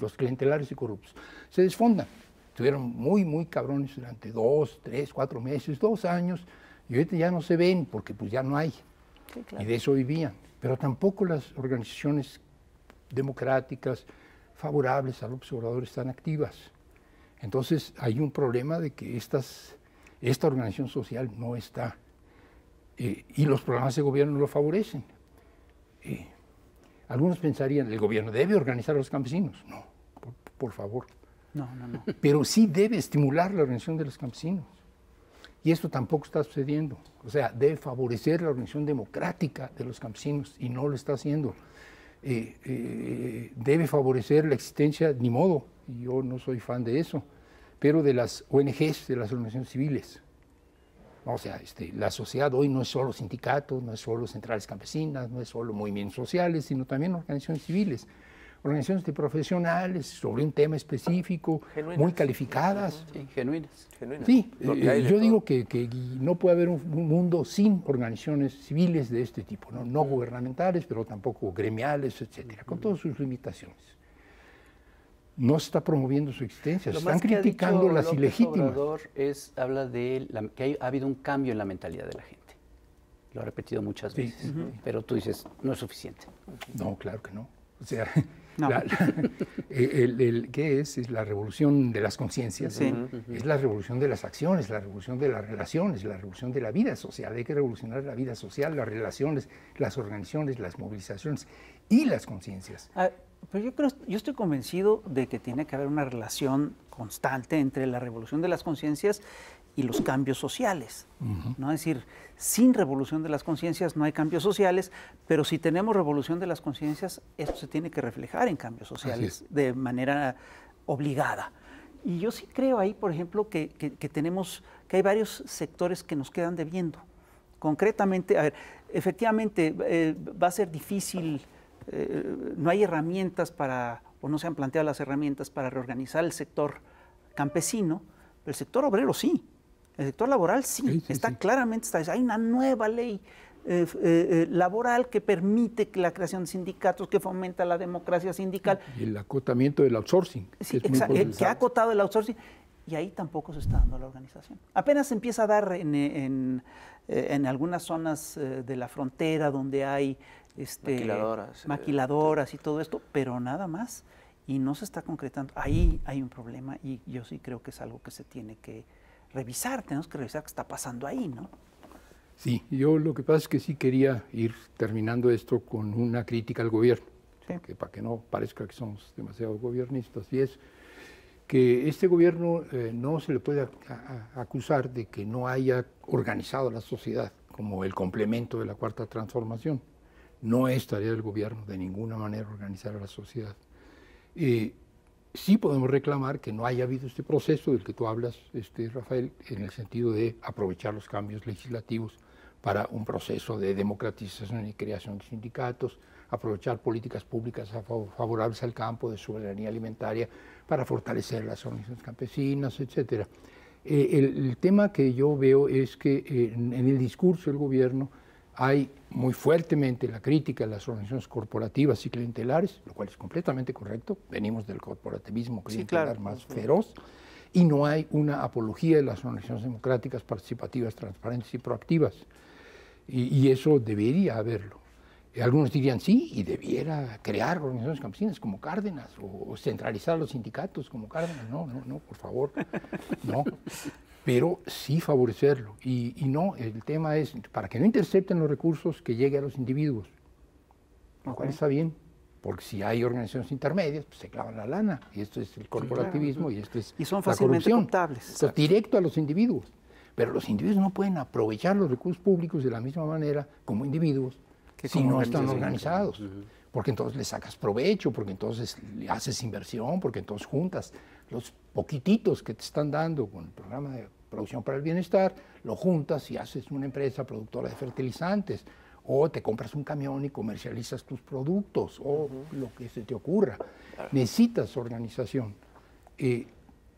los clientelares y corruptos. Se desfondan. Estuvieron muy, muy cabrones durante dos, tres, cuatro meses, dos años, y ahorita ya no se ven porque pues ya no hay. Y de eso vivían. Pero tampoco las organizaciones democráticas favorables al observador están activas. Entonces hay un problema de que esta organización social no está y los programas de gobierno lo favorecen. Eh, algunos pensarían, el gobierno debe organizar a los campesinos. No, por, favor. Pero sí debe estimular la organización de los campesinos. Y esto tampoco está sucediendo. O sea, debe favorecer la organización democrática de los campesinos y no lo está haciendo. Eh, eh, debe favorecer la existencia, ni modo, y yo no soy fan de eso, pero de las ONGs, de las organizaciones civiles. O sea, este, la sociedad hoy no es solo sindicatos, no es solo centrales campesinas, no es solo movimientos sociales, sino también organizaciones civiles, organizaciones de profesionales sobre un tema específico, muy calificadas. Sí, genuinas. Sí, eh, yo digo que, no puede haber un, mundo sin organizaciones civiles de este tipo, no, no gubernamentales, pero tampoco gremiales, etcétera, con todas sus limitaciones no está promoviendo su existencia, lo están criticando dicho, las López ilegítimas. Obrador es, habla de que ha habido un cambio en la mentalidad de la gente. Lo ha repetido muchas veces, pero tú dices, no es suficiente. No, claro que no. O sea, el, ¿qué es? Es la revolución de las conciencias, es la revolución de las acciones, la revolución de las relaciones, la revolución de la vida social. Hay que revolucionar la vida social, las relaciones, las organizaciones, las movilizaciones y las conciencias. Ah, pero yo yo estoy convencido de que tiene que haber una relación constante entre la revolución de las conciencias y los cambios sociales. ¿no? Es decir, sin revolución de las conciencias no hay cambios sociales, pero si tenemos revolución de las conciencias, esto se tiene que reflejar en cambios sociales de manera obligada. Y yo sí creo ahí, por ejemplo, que, que, tenemos, que hay varios sectores que nos quedan debiendo. Concretamente, a ver, efectivamente eh, va a ser difícil eh, no hay herramientas para, o no se han planteado las herramientas para reorganizar el sector campesino, pero el sector obrero sí, el sector laboral sí, está claramente, está, hay una nueva ley eh, eh, laboral que permite la creación de sindicatos, que fomenta la democracia sindical. el acotamiento del outsourcing. que, que ha acotado el outsourcing. Y ahí tampoco se está dando la organización. Apenas se empieza a dar en algunas zonas de la frontera donde hay este, maquiladoras, eh, y todo esto, pero nada más. Y no se está concretando. Ahí hay un problema y yo sí creo que es algo que se tiene que revisar. Tenemos que revisar qué está pasando ahí, ¿no? Sí, yo lo que pasa es que sí quería ir terminando esto con una crítica al gobierno, que para que no parezca que somos demasiado gobiernistas, y es que este gobierno eh, no se le puede acusar de que no haya organizado la sociedad como el complemento de la cuarta transformación. No es tarea del gobierno de ninguna manera organizar a la sociedad. Eh, sí podemos reclamar que no haya habido este proceso del que tú hablas, este, Rafael, en el sentido de aprovechar los cambios legislativos para un proceso de democratización y creación de sindicatos, aprovechar políticas públicas favorables al campo de soberanía alimentaria para fortalecer las organizaciones campesinas, etc. Eh, el, tema que yo veo es que eh, en el discurso del gobierno hay muy fuertemente la crítica a las organizaciones corporativas y clientelares, lo cual es completamente correcto, venimos del corporativismo clientelar más feroz, y no hay una apología de las organizaciones democráticas, participativas, transparentes y proactivas. Y, eso debería haberlo. Eh, algunos dirían sí, y debiera crear organizaciones campesinas como Cárdenas o, o centralizar los sindicatos como Cárdenas. No, no, no, por favor. No. pero sí favorecerlo. Y, no, el tema es, para que no intercepten los recursos, que llegue a los individuos, lo cual está bien, porque si hay organizaciones intermedias, pues se clavan la lana, y esto es el corporativismo, y esto es Y son fácilmente contables directo a los individuos, pero los individuos no pueden aprovechar los recursos públicos de la misma manera como individuos que si no están organizados. Porque entonces le sacas provecho, porque entonces le haces inversión, porque entonces juntas los poquititos que te están dando con el programa de producción para el bienestar, lo juntas y haces una empresa productora de fertilizantes, o te compras un camión y comercializas tus productos, o lo que se te ocurra. Necesitas organización. Eh,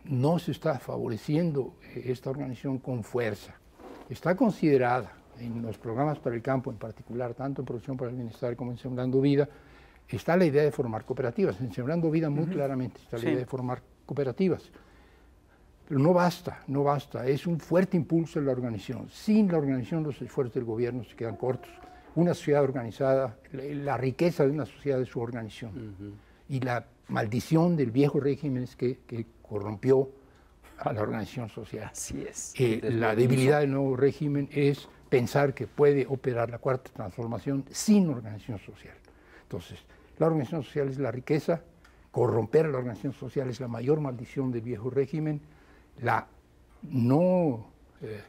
no se está favoreciendo eh, esta organización con fuerza. Está considerada en los programas para el campo, en particular, tanto en Producción para el Bienestar como en Sembrando Vida, está la idea de formar cooperativas. En Sembrando Vida muy claramente está la idea de formar cooperativas. Pero no basta, no basta. Es un fuerte impulso de la organización. Sin la organización los esfuerzos del gobierno se quedan cortos. Una sociedad organizada, la riqueza de una sociedad es su organización. Y la maldición del viejo régimen es que, corrompió a la organización social. Así es. Eh, la debilidad del nuevo régimen es pensar que puede operar la cuarta transformación sin organización social. Entonces, la organización social es la riqueza, corromper a la organización social es la mayor maldición del viejo régimen la no eh,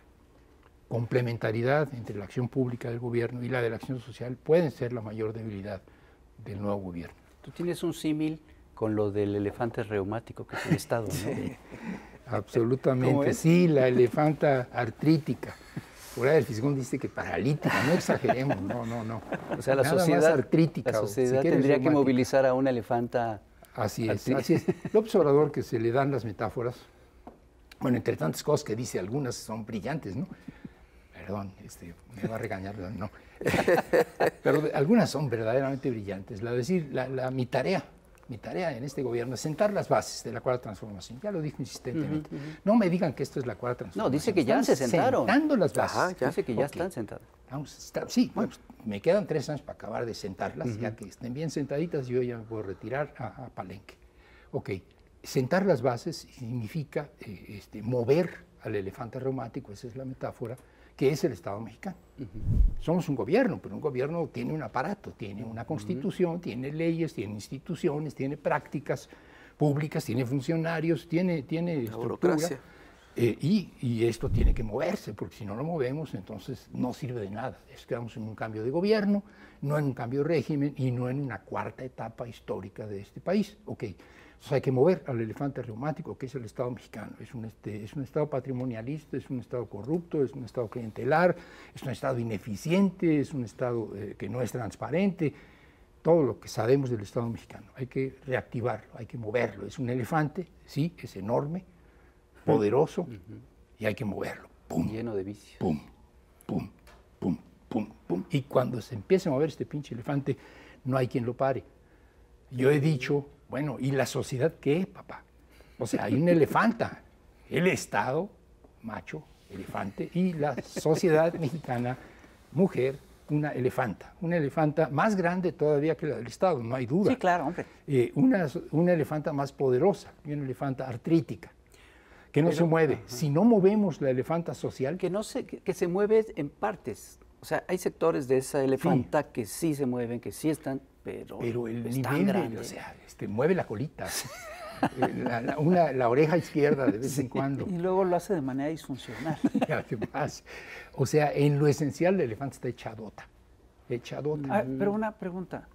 complementariedad entre la acción pública del gobierno y la de la acción social pueden ser la mayor debilidad del nuevo gobierno. Tú tienes un símil con lo del elefante reumático que es el Estado, ¿no? sí, absolutamente, sí, la elefanta artrítica. ahí el Fisgón dice que paralítica, no exageremos, no, no, no. O sea, la sociedad, artrítica, la sociedad tendría que movilizar a una elefanta Así es, así es. López observador que se le dan las metáforas, bueno, entre tantas cosas que dice, algunas son brillantes, ¿no? Perdón, este, me va a regañar, no. Pero algunas son verdaderamente brillantes. La decir, mi tarea, mi tarea en este gobierno es sentar las bases de la cuarta transformación. Ya lo dije insistentemente. No me digan que esto es la cuarta transformación. No, dice que ya se sentaron. Sentando las bases. Ah, ya. Dice que ya están sentadas. Vamos, sí, bueno, pues, me quedan tres años para acabar de sentarlas. Ya que estén bien sentaditas, yo ya me puedo retirar a, a Palenque. Ok sentar las bases significa eh, este, mover al elefante reumático, esa es la metáfora, que es el Estado mexicano. Somos un gobierno, pero un gobierno tiene un aparato, tiene una constitución, tiene leyes, tiene instituciones, tiene prácticas públicas, tiene funcionarios, tiene, tiene eh, y, esto tiene que moverse, porque si no lo movemos, entonces no sirve de nada. Es vamos en un cambio de gobierno, no en un cambio de régimen y no en una cuarta etapa histórica de este país. Okay hay que mover al elefante reumático, que es el Estado mexicano. Es un, este, es un Estado patrimonialista, es un Estado corrupto, es un Estado clientelar, es un Estado ineficiente, es un Estado eh, que no es transparente. Todo lo que sabemos del Estado mexicano, hay que reactivarlo, hay que moverlo. Es un elefante, sí, es enorme, poderoso, y hay que moverlo. ¡Pum! Lleno de vicios. Pum, pum, pum, pum, pum. Y cuando se empieza a mover este pinche elefante, no hay quien lo pare. Yo he dicho bueno, ¿y la sociedad qué, papá? O sea, hay un elefanta, el Estado, macho, elefante, y la sociedad mexicana, mujer, una elefanta. Una elefanta más grande todavía que la del Estado, no hay duda. Sí, claro, hombre. Eh, una, elefanta más poderosa y una elefanta artrítica, que no se mueve. Si no movemos la elefanta social... Que, no se, que se mueve en partes. O sea, hay sectores de esa elefanta que sí se mueven, que sí están pero, el o sea, este, mueve la colita. Eh, la, una, la, oreja izquierda de vez en cuando. Y luego lo hace de manera disfuncional. además, o sea, en lo esencial el elefante está echadota. Echadota. Ah, pero una pregunta,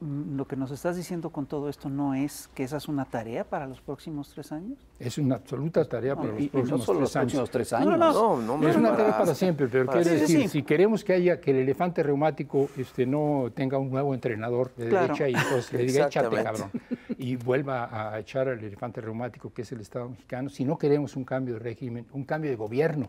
lo que nos estás diciendo con todo esto no es que esa es una tarea para los próximos tres años? Es una absoluta tarea para los, próximos, tres años. No, no, no, es una tarea para siempre, pero quiere decir, si queremos que haya que el elefante reumático este, no tenga un nuevo entrenador de derecha y pues, le diga échate cabrón y vuelva a echar al elefante reumático que es el Estado mexicano, si no queremos un cambio de régimen, un cambio de gobierno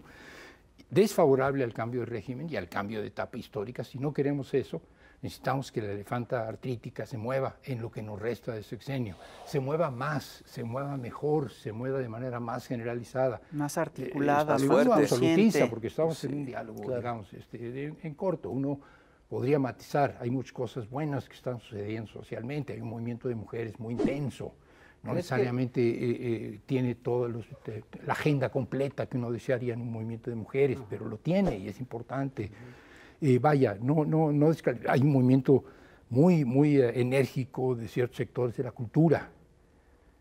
desfavorable al cambio de régimen y al cambio de etapa histórica, si no queremos eso, Necesitamos que la elefanta artrítica se mueva en lo que nos resta de sexenio, se mueva más, se mueva mejor, se mueva de manera más generalizada. Más eh, articulada, eh, fuerte. porque estamos en un diálogo, digamos, este, en, corto. Uno podría matizar, hay muchas cosas buenas que están sucediendo socialmente, hay un movimiento de mujeres muy intenso, no necesariamente eh, eh, tiene toda la agenda completa que uno desearía en un movimiento de mujeres, pero lo tiene y es importante. Eh, vaya, no, no, no hay un movimiento muy, muy eh, enérgico de ciertos sectores de la cultura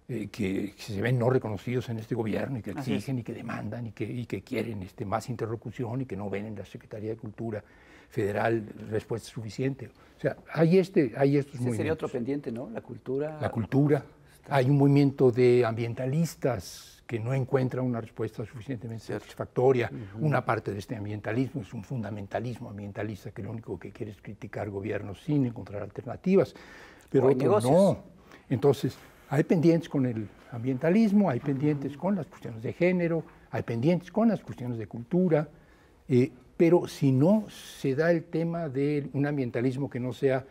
eh, que, se ven no reconocidos en este gobierno y que exigen y que demandan y que, quieren este, más interlocución y que no ven en la Secretaría de Cultura federal respuesta suficiente. O sea, hay, este, hay estos Ese movimientos. sería otro pendiente, ¿no? La cultura. La cultura. Hay un movimiento de ambientalistas que no encuentra una respuesta suficientemente satisfactoria. Una parte de este ambientalismo es un fundamentalismo ambientalista que lo único que quiere es criticar gobiernos sin encontrar alternativas, pero no. Entonces, hay pendientes con el ambientalismo, hay pendientes con las cuestiones de género, hay pendientes con las cuestiones de cultura, eh, pero si no se da el tema de un ambientalismo que no sea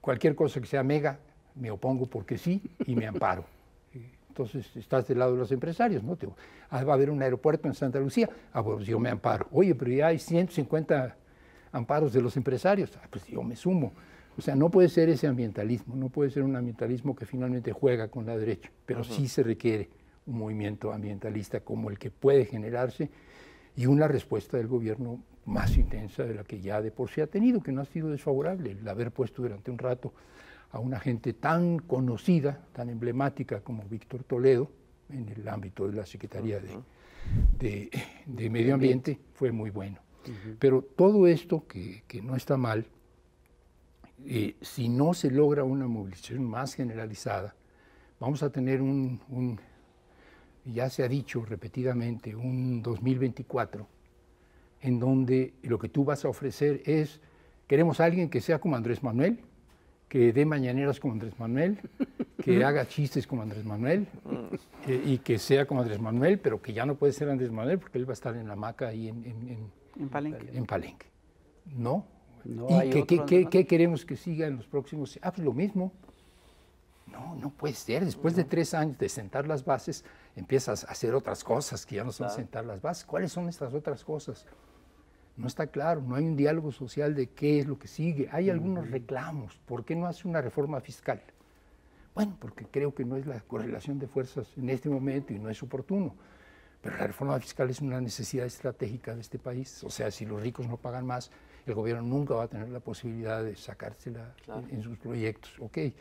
cualquier cosa que sea mega, me opongo porque sí y me amparo. Entonces estás del lado de los empresarios, ¿no? Ah, va a haber un aeropuerto en Santa Lucía, ah, pues yo me amparo. Oye, pero ya hay 150 amparos de los empresarios, ah, pues yo me sumo. O sea, no puede ser ese ambientalismo, no puede ser un ambientalismo que finalmente juega con la derecha, pero sí se requiere un movimiento ambientalista como el que puede generarse y una respuesta del gobierno más intensa de la que ya de por sí ha tenido, que no ha sido desfavorable, el haber puesto durante un rato a una gente tan conocida, tan emblemática como Víctor Toledo, en el ámbito de la Secretaría de, Medio Ambiente, fue muy bueno. Pero todo esto, que, no está mal, eh, si no se logra una movilización más generalizada, vamos a tener un, un ya se ha dicho repetidamente, un 2024, en donde lo que tú vas a ofrecer es, queremos a alguien que sea como Andrés Manuel, que dé mañaneras como Andrés Manuel, que haga chistes como Andrés Manuel mm. eh, y que sea como Andrés Manuel, pero que ya no puede ser Andrés Manuel porque él va a estar en la maca ahí en, en, Palenque. No. ¿Y qué, queremos que siga en los próximos? Ah, pues lo mismo. No, no puede ser. Después de tres años de sentar las bases, empiezas a hacer otras cosas que ya no son sentar las bases. ¿Cuáles son estas otras cosas? no está claro, no hay un diálogo social de qué es lo que sigue. Hay algunos reclamos, ¿por qué no hace una reforma fiscal? Bueno, porque creo que no es la correlación de fuerzas en este momento y no es oportuno. Pero la reforma fiscal es una necesidad estratégica de este país. O sea, si los ricos no pagan más, el gobierno nunca va a tener la posibilidad de sacársela en, sus proyectos. Okay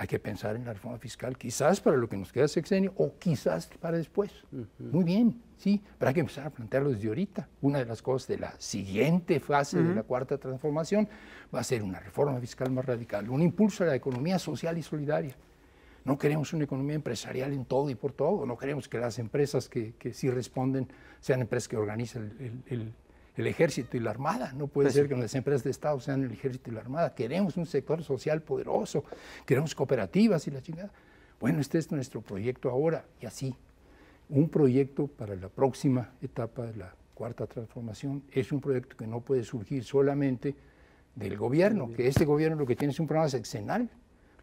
hay que pensar en la reforma fiscal, quizás para lo que nos queda sexenio o quizás para después. Muy bien, sí, pero hay que empezar a plantearlo desde ahorita. Una de las cosas de la siguiente fase de la cuarta transformación va a ser una reforma fiscal más radical, un impulso a la economía social y solidaria. No queremos una economía empresarial en todo y por todo, no queremos que las empresas que, sí responden sean empresas que organizan el el ejército y la armada. No puede pues ser que las empresas de Estado sean el ejército y la armada. Queremos un sector social poderoso, queremos cooperativas y la chingada. Bueno, este es nuestro proyecto ahora y así. Un proyecto para la próxima etapa de la cuarta transformación es un proyecto que no puede surgir solamente del gobierno, que este gobierno lo que tiene es un programa sexenal.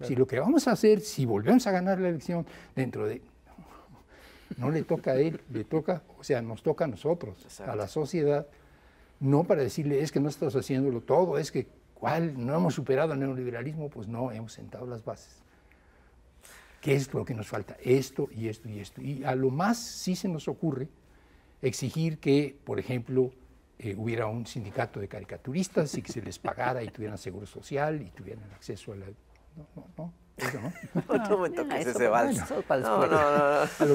Si lo que vamos a hacer, si volvemos a ganar la elección dentro de... No, le toca a él, le toca, o sea, nos toca a nosotros, a la sociedad, no para decirle es que no estás haciéndolo todo, es que cuál, no hemos superado el neoliberalismo, pues no, hemos sentado las bases. ¿Qué es lo que nos falta? Esto y esto y esto. Y a lo más sí se nos ocurre exigir que, por ejemplo, eh, hubiera un sindicato de caricaturistas y que se les pagara y tuvieran seguro social y tuvieran acceso a la... No, no, no. Eso no. momento que se, va. no, no, no, a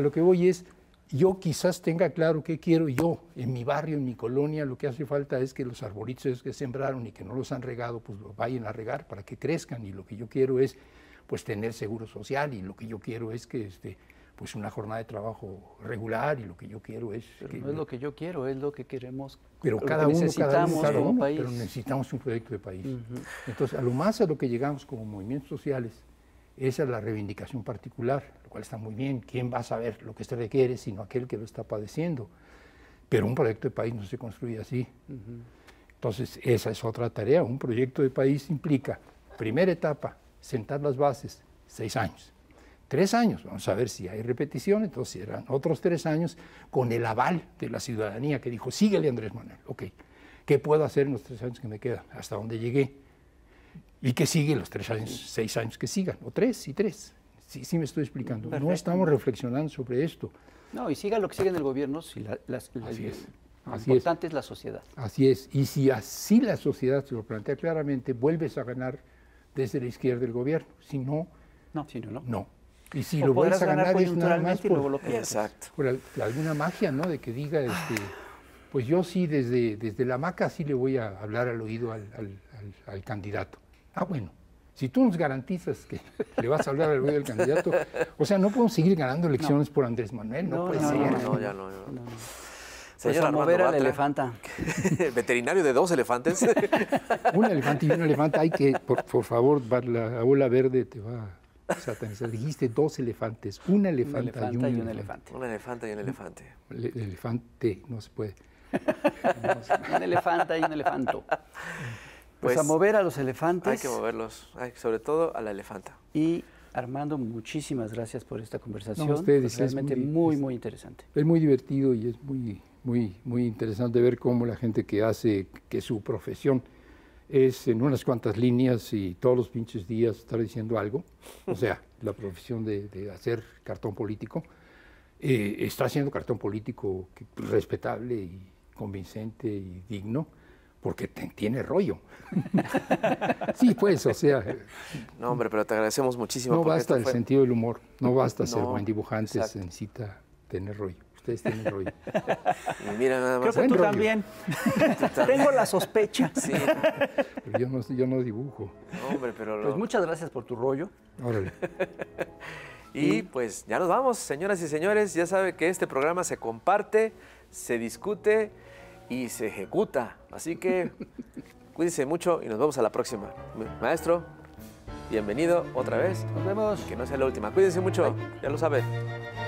lo que voy es yo quizás tenga claro qué quiero yo en mi barrio, en mi colonia, lo que hace falta es que los arbolitos que sembraron y que no los han regado, pues los vayan a regar para que crezcan y lo que yo quiero es pues tener seguro social y lo que yo quiero es que este pues una jornada de trabajo regular y lo que yo quiero es que, no es lo que yo quiero es lo que queremos pero cada uno necesitamos cada país pero necesitamos un proyecto de país entonces a lo más a lo que llegamos como movimientos sociales esa es la reivindicación particular, lo cual está muy bien. ¿Quién va a saber lo que se requiere sino aquel que lo está padeciendo? Pero un proyecto de país no se construye así. Entonces, esa es otra tarea. Un proyecto de país implica, primera etapa, sentar las bases, seis años. Tres años, vamos a ver si hay repetición, entonces eran otros tres años con el aval de la ciudadanía que dijo, síguele Andrés Manuel, ok, ¿qué puedo hacer en los tres años que me quedan? ¿Hasta dónde llegué? y que sigue los tres años, seis años que sigan, o tres y tres. Sí, sí me estoy explicando. No estamos reflexionando sobre esto. No, y siga lo que sigue en el gobierno, si así es. importante es. la sociedad. Así es, y si así la sociedad se lo plantea claramente, vuelves a ganar desde la izquierda del gobierno. Si no, no. Si no, no. no. Y si lo vuelves a ganar, es nada más por, exacto. por alguna magia, ¿no? De que diga, este, pues yo sí, desde, desde la maca sí le voy a hablar al oído al candidato. Ah, bueno, si tú nos garantizas que le vas a hablar al ruido del candidato, o sea, no podemos seguir ganando elecciones por Andrés Manuel, no, no puede no, ser. No, ya no. Ya no Señora a mover al elefanta. Veterinario de dos elefantes. un elefante y un elefante. Hay que, por, favor, la ola verde te va a satanizar. Dijiste dos elefantes. Un elefante y, un, y un elefante. Un elefante y un elefante. El elefante no se puede. un elefante y un elefanto. Pues, pues, a mover a los elefantes. Hay que moverlos, sobre todo a la elefanta. Y Armando, muchísimas gracias por esta conversación. No, ustedes, pues, realmente muy, muy, interesante. Es muy divertido y es muy, muy, muy interesante ver cómo la gente que hace que su profesión es en unas cuantas líneas y todos los pinches días estar diciendo algo, o sea, la profesión de, hacer cartón político, eh, está haciendo cartón político pues, respetable y convincente y digno porque te, tiene rollo. sí, pues, o sea. No, hombre, pero te agradecemos muchísimo. No basta el sentido del humor, no basta ser buen dibujante, se necesita tener rollo. Ustedes tienen rollo. Y mira, nada más. tú también. Tengo la sospecha. Sí. yo no, yo no dibujo. hombre, pero. Pues muchas gracias por tu rollo. Órale. Y pues ya nos vamos, señoras y señores. Ya sabe que este programa se comparte, se discute y se ejecuta. Así que cuídense mucho y nos vemos a la próxima. Maestro, bienvenido otra vez. Nos vemos. Que no sea la última. Cuídense mucho, ya lo saben.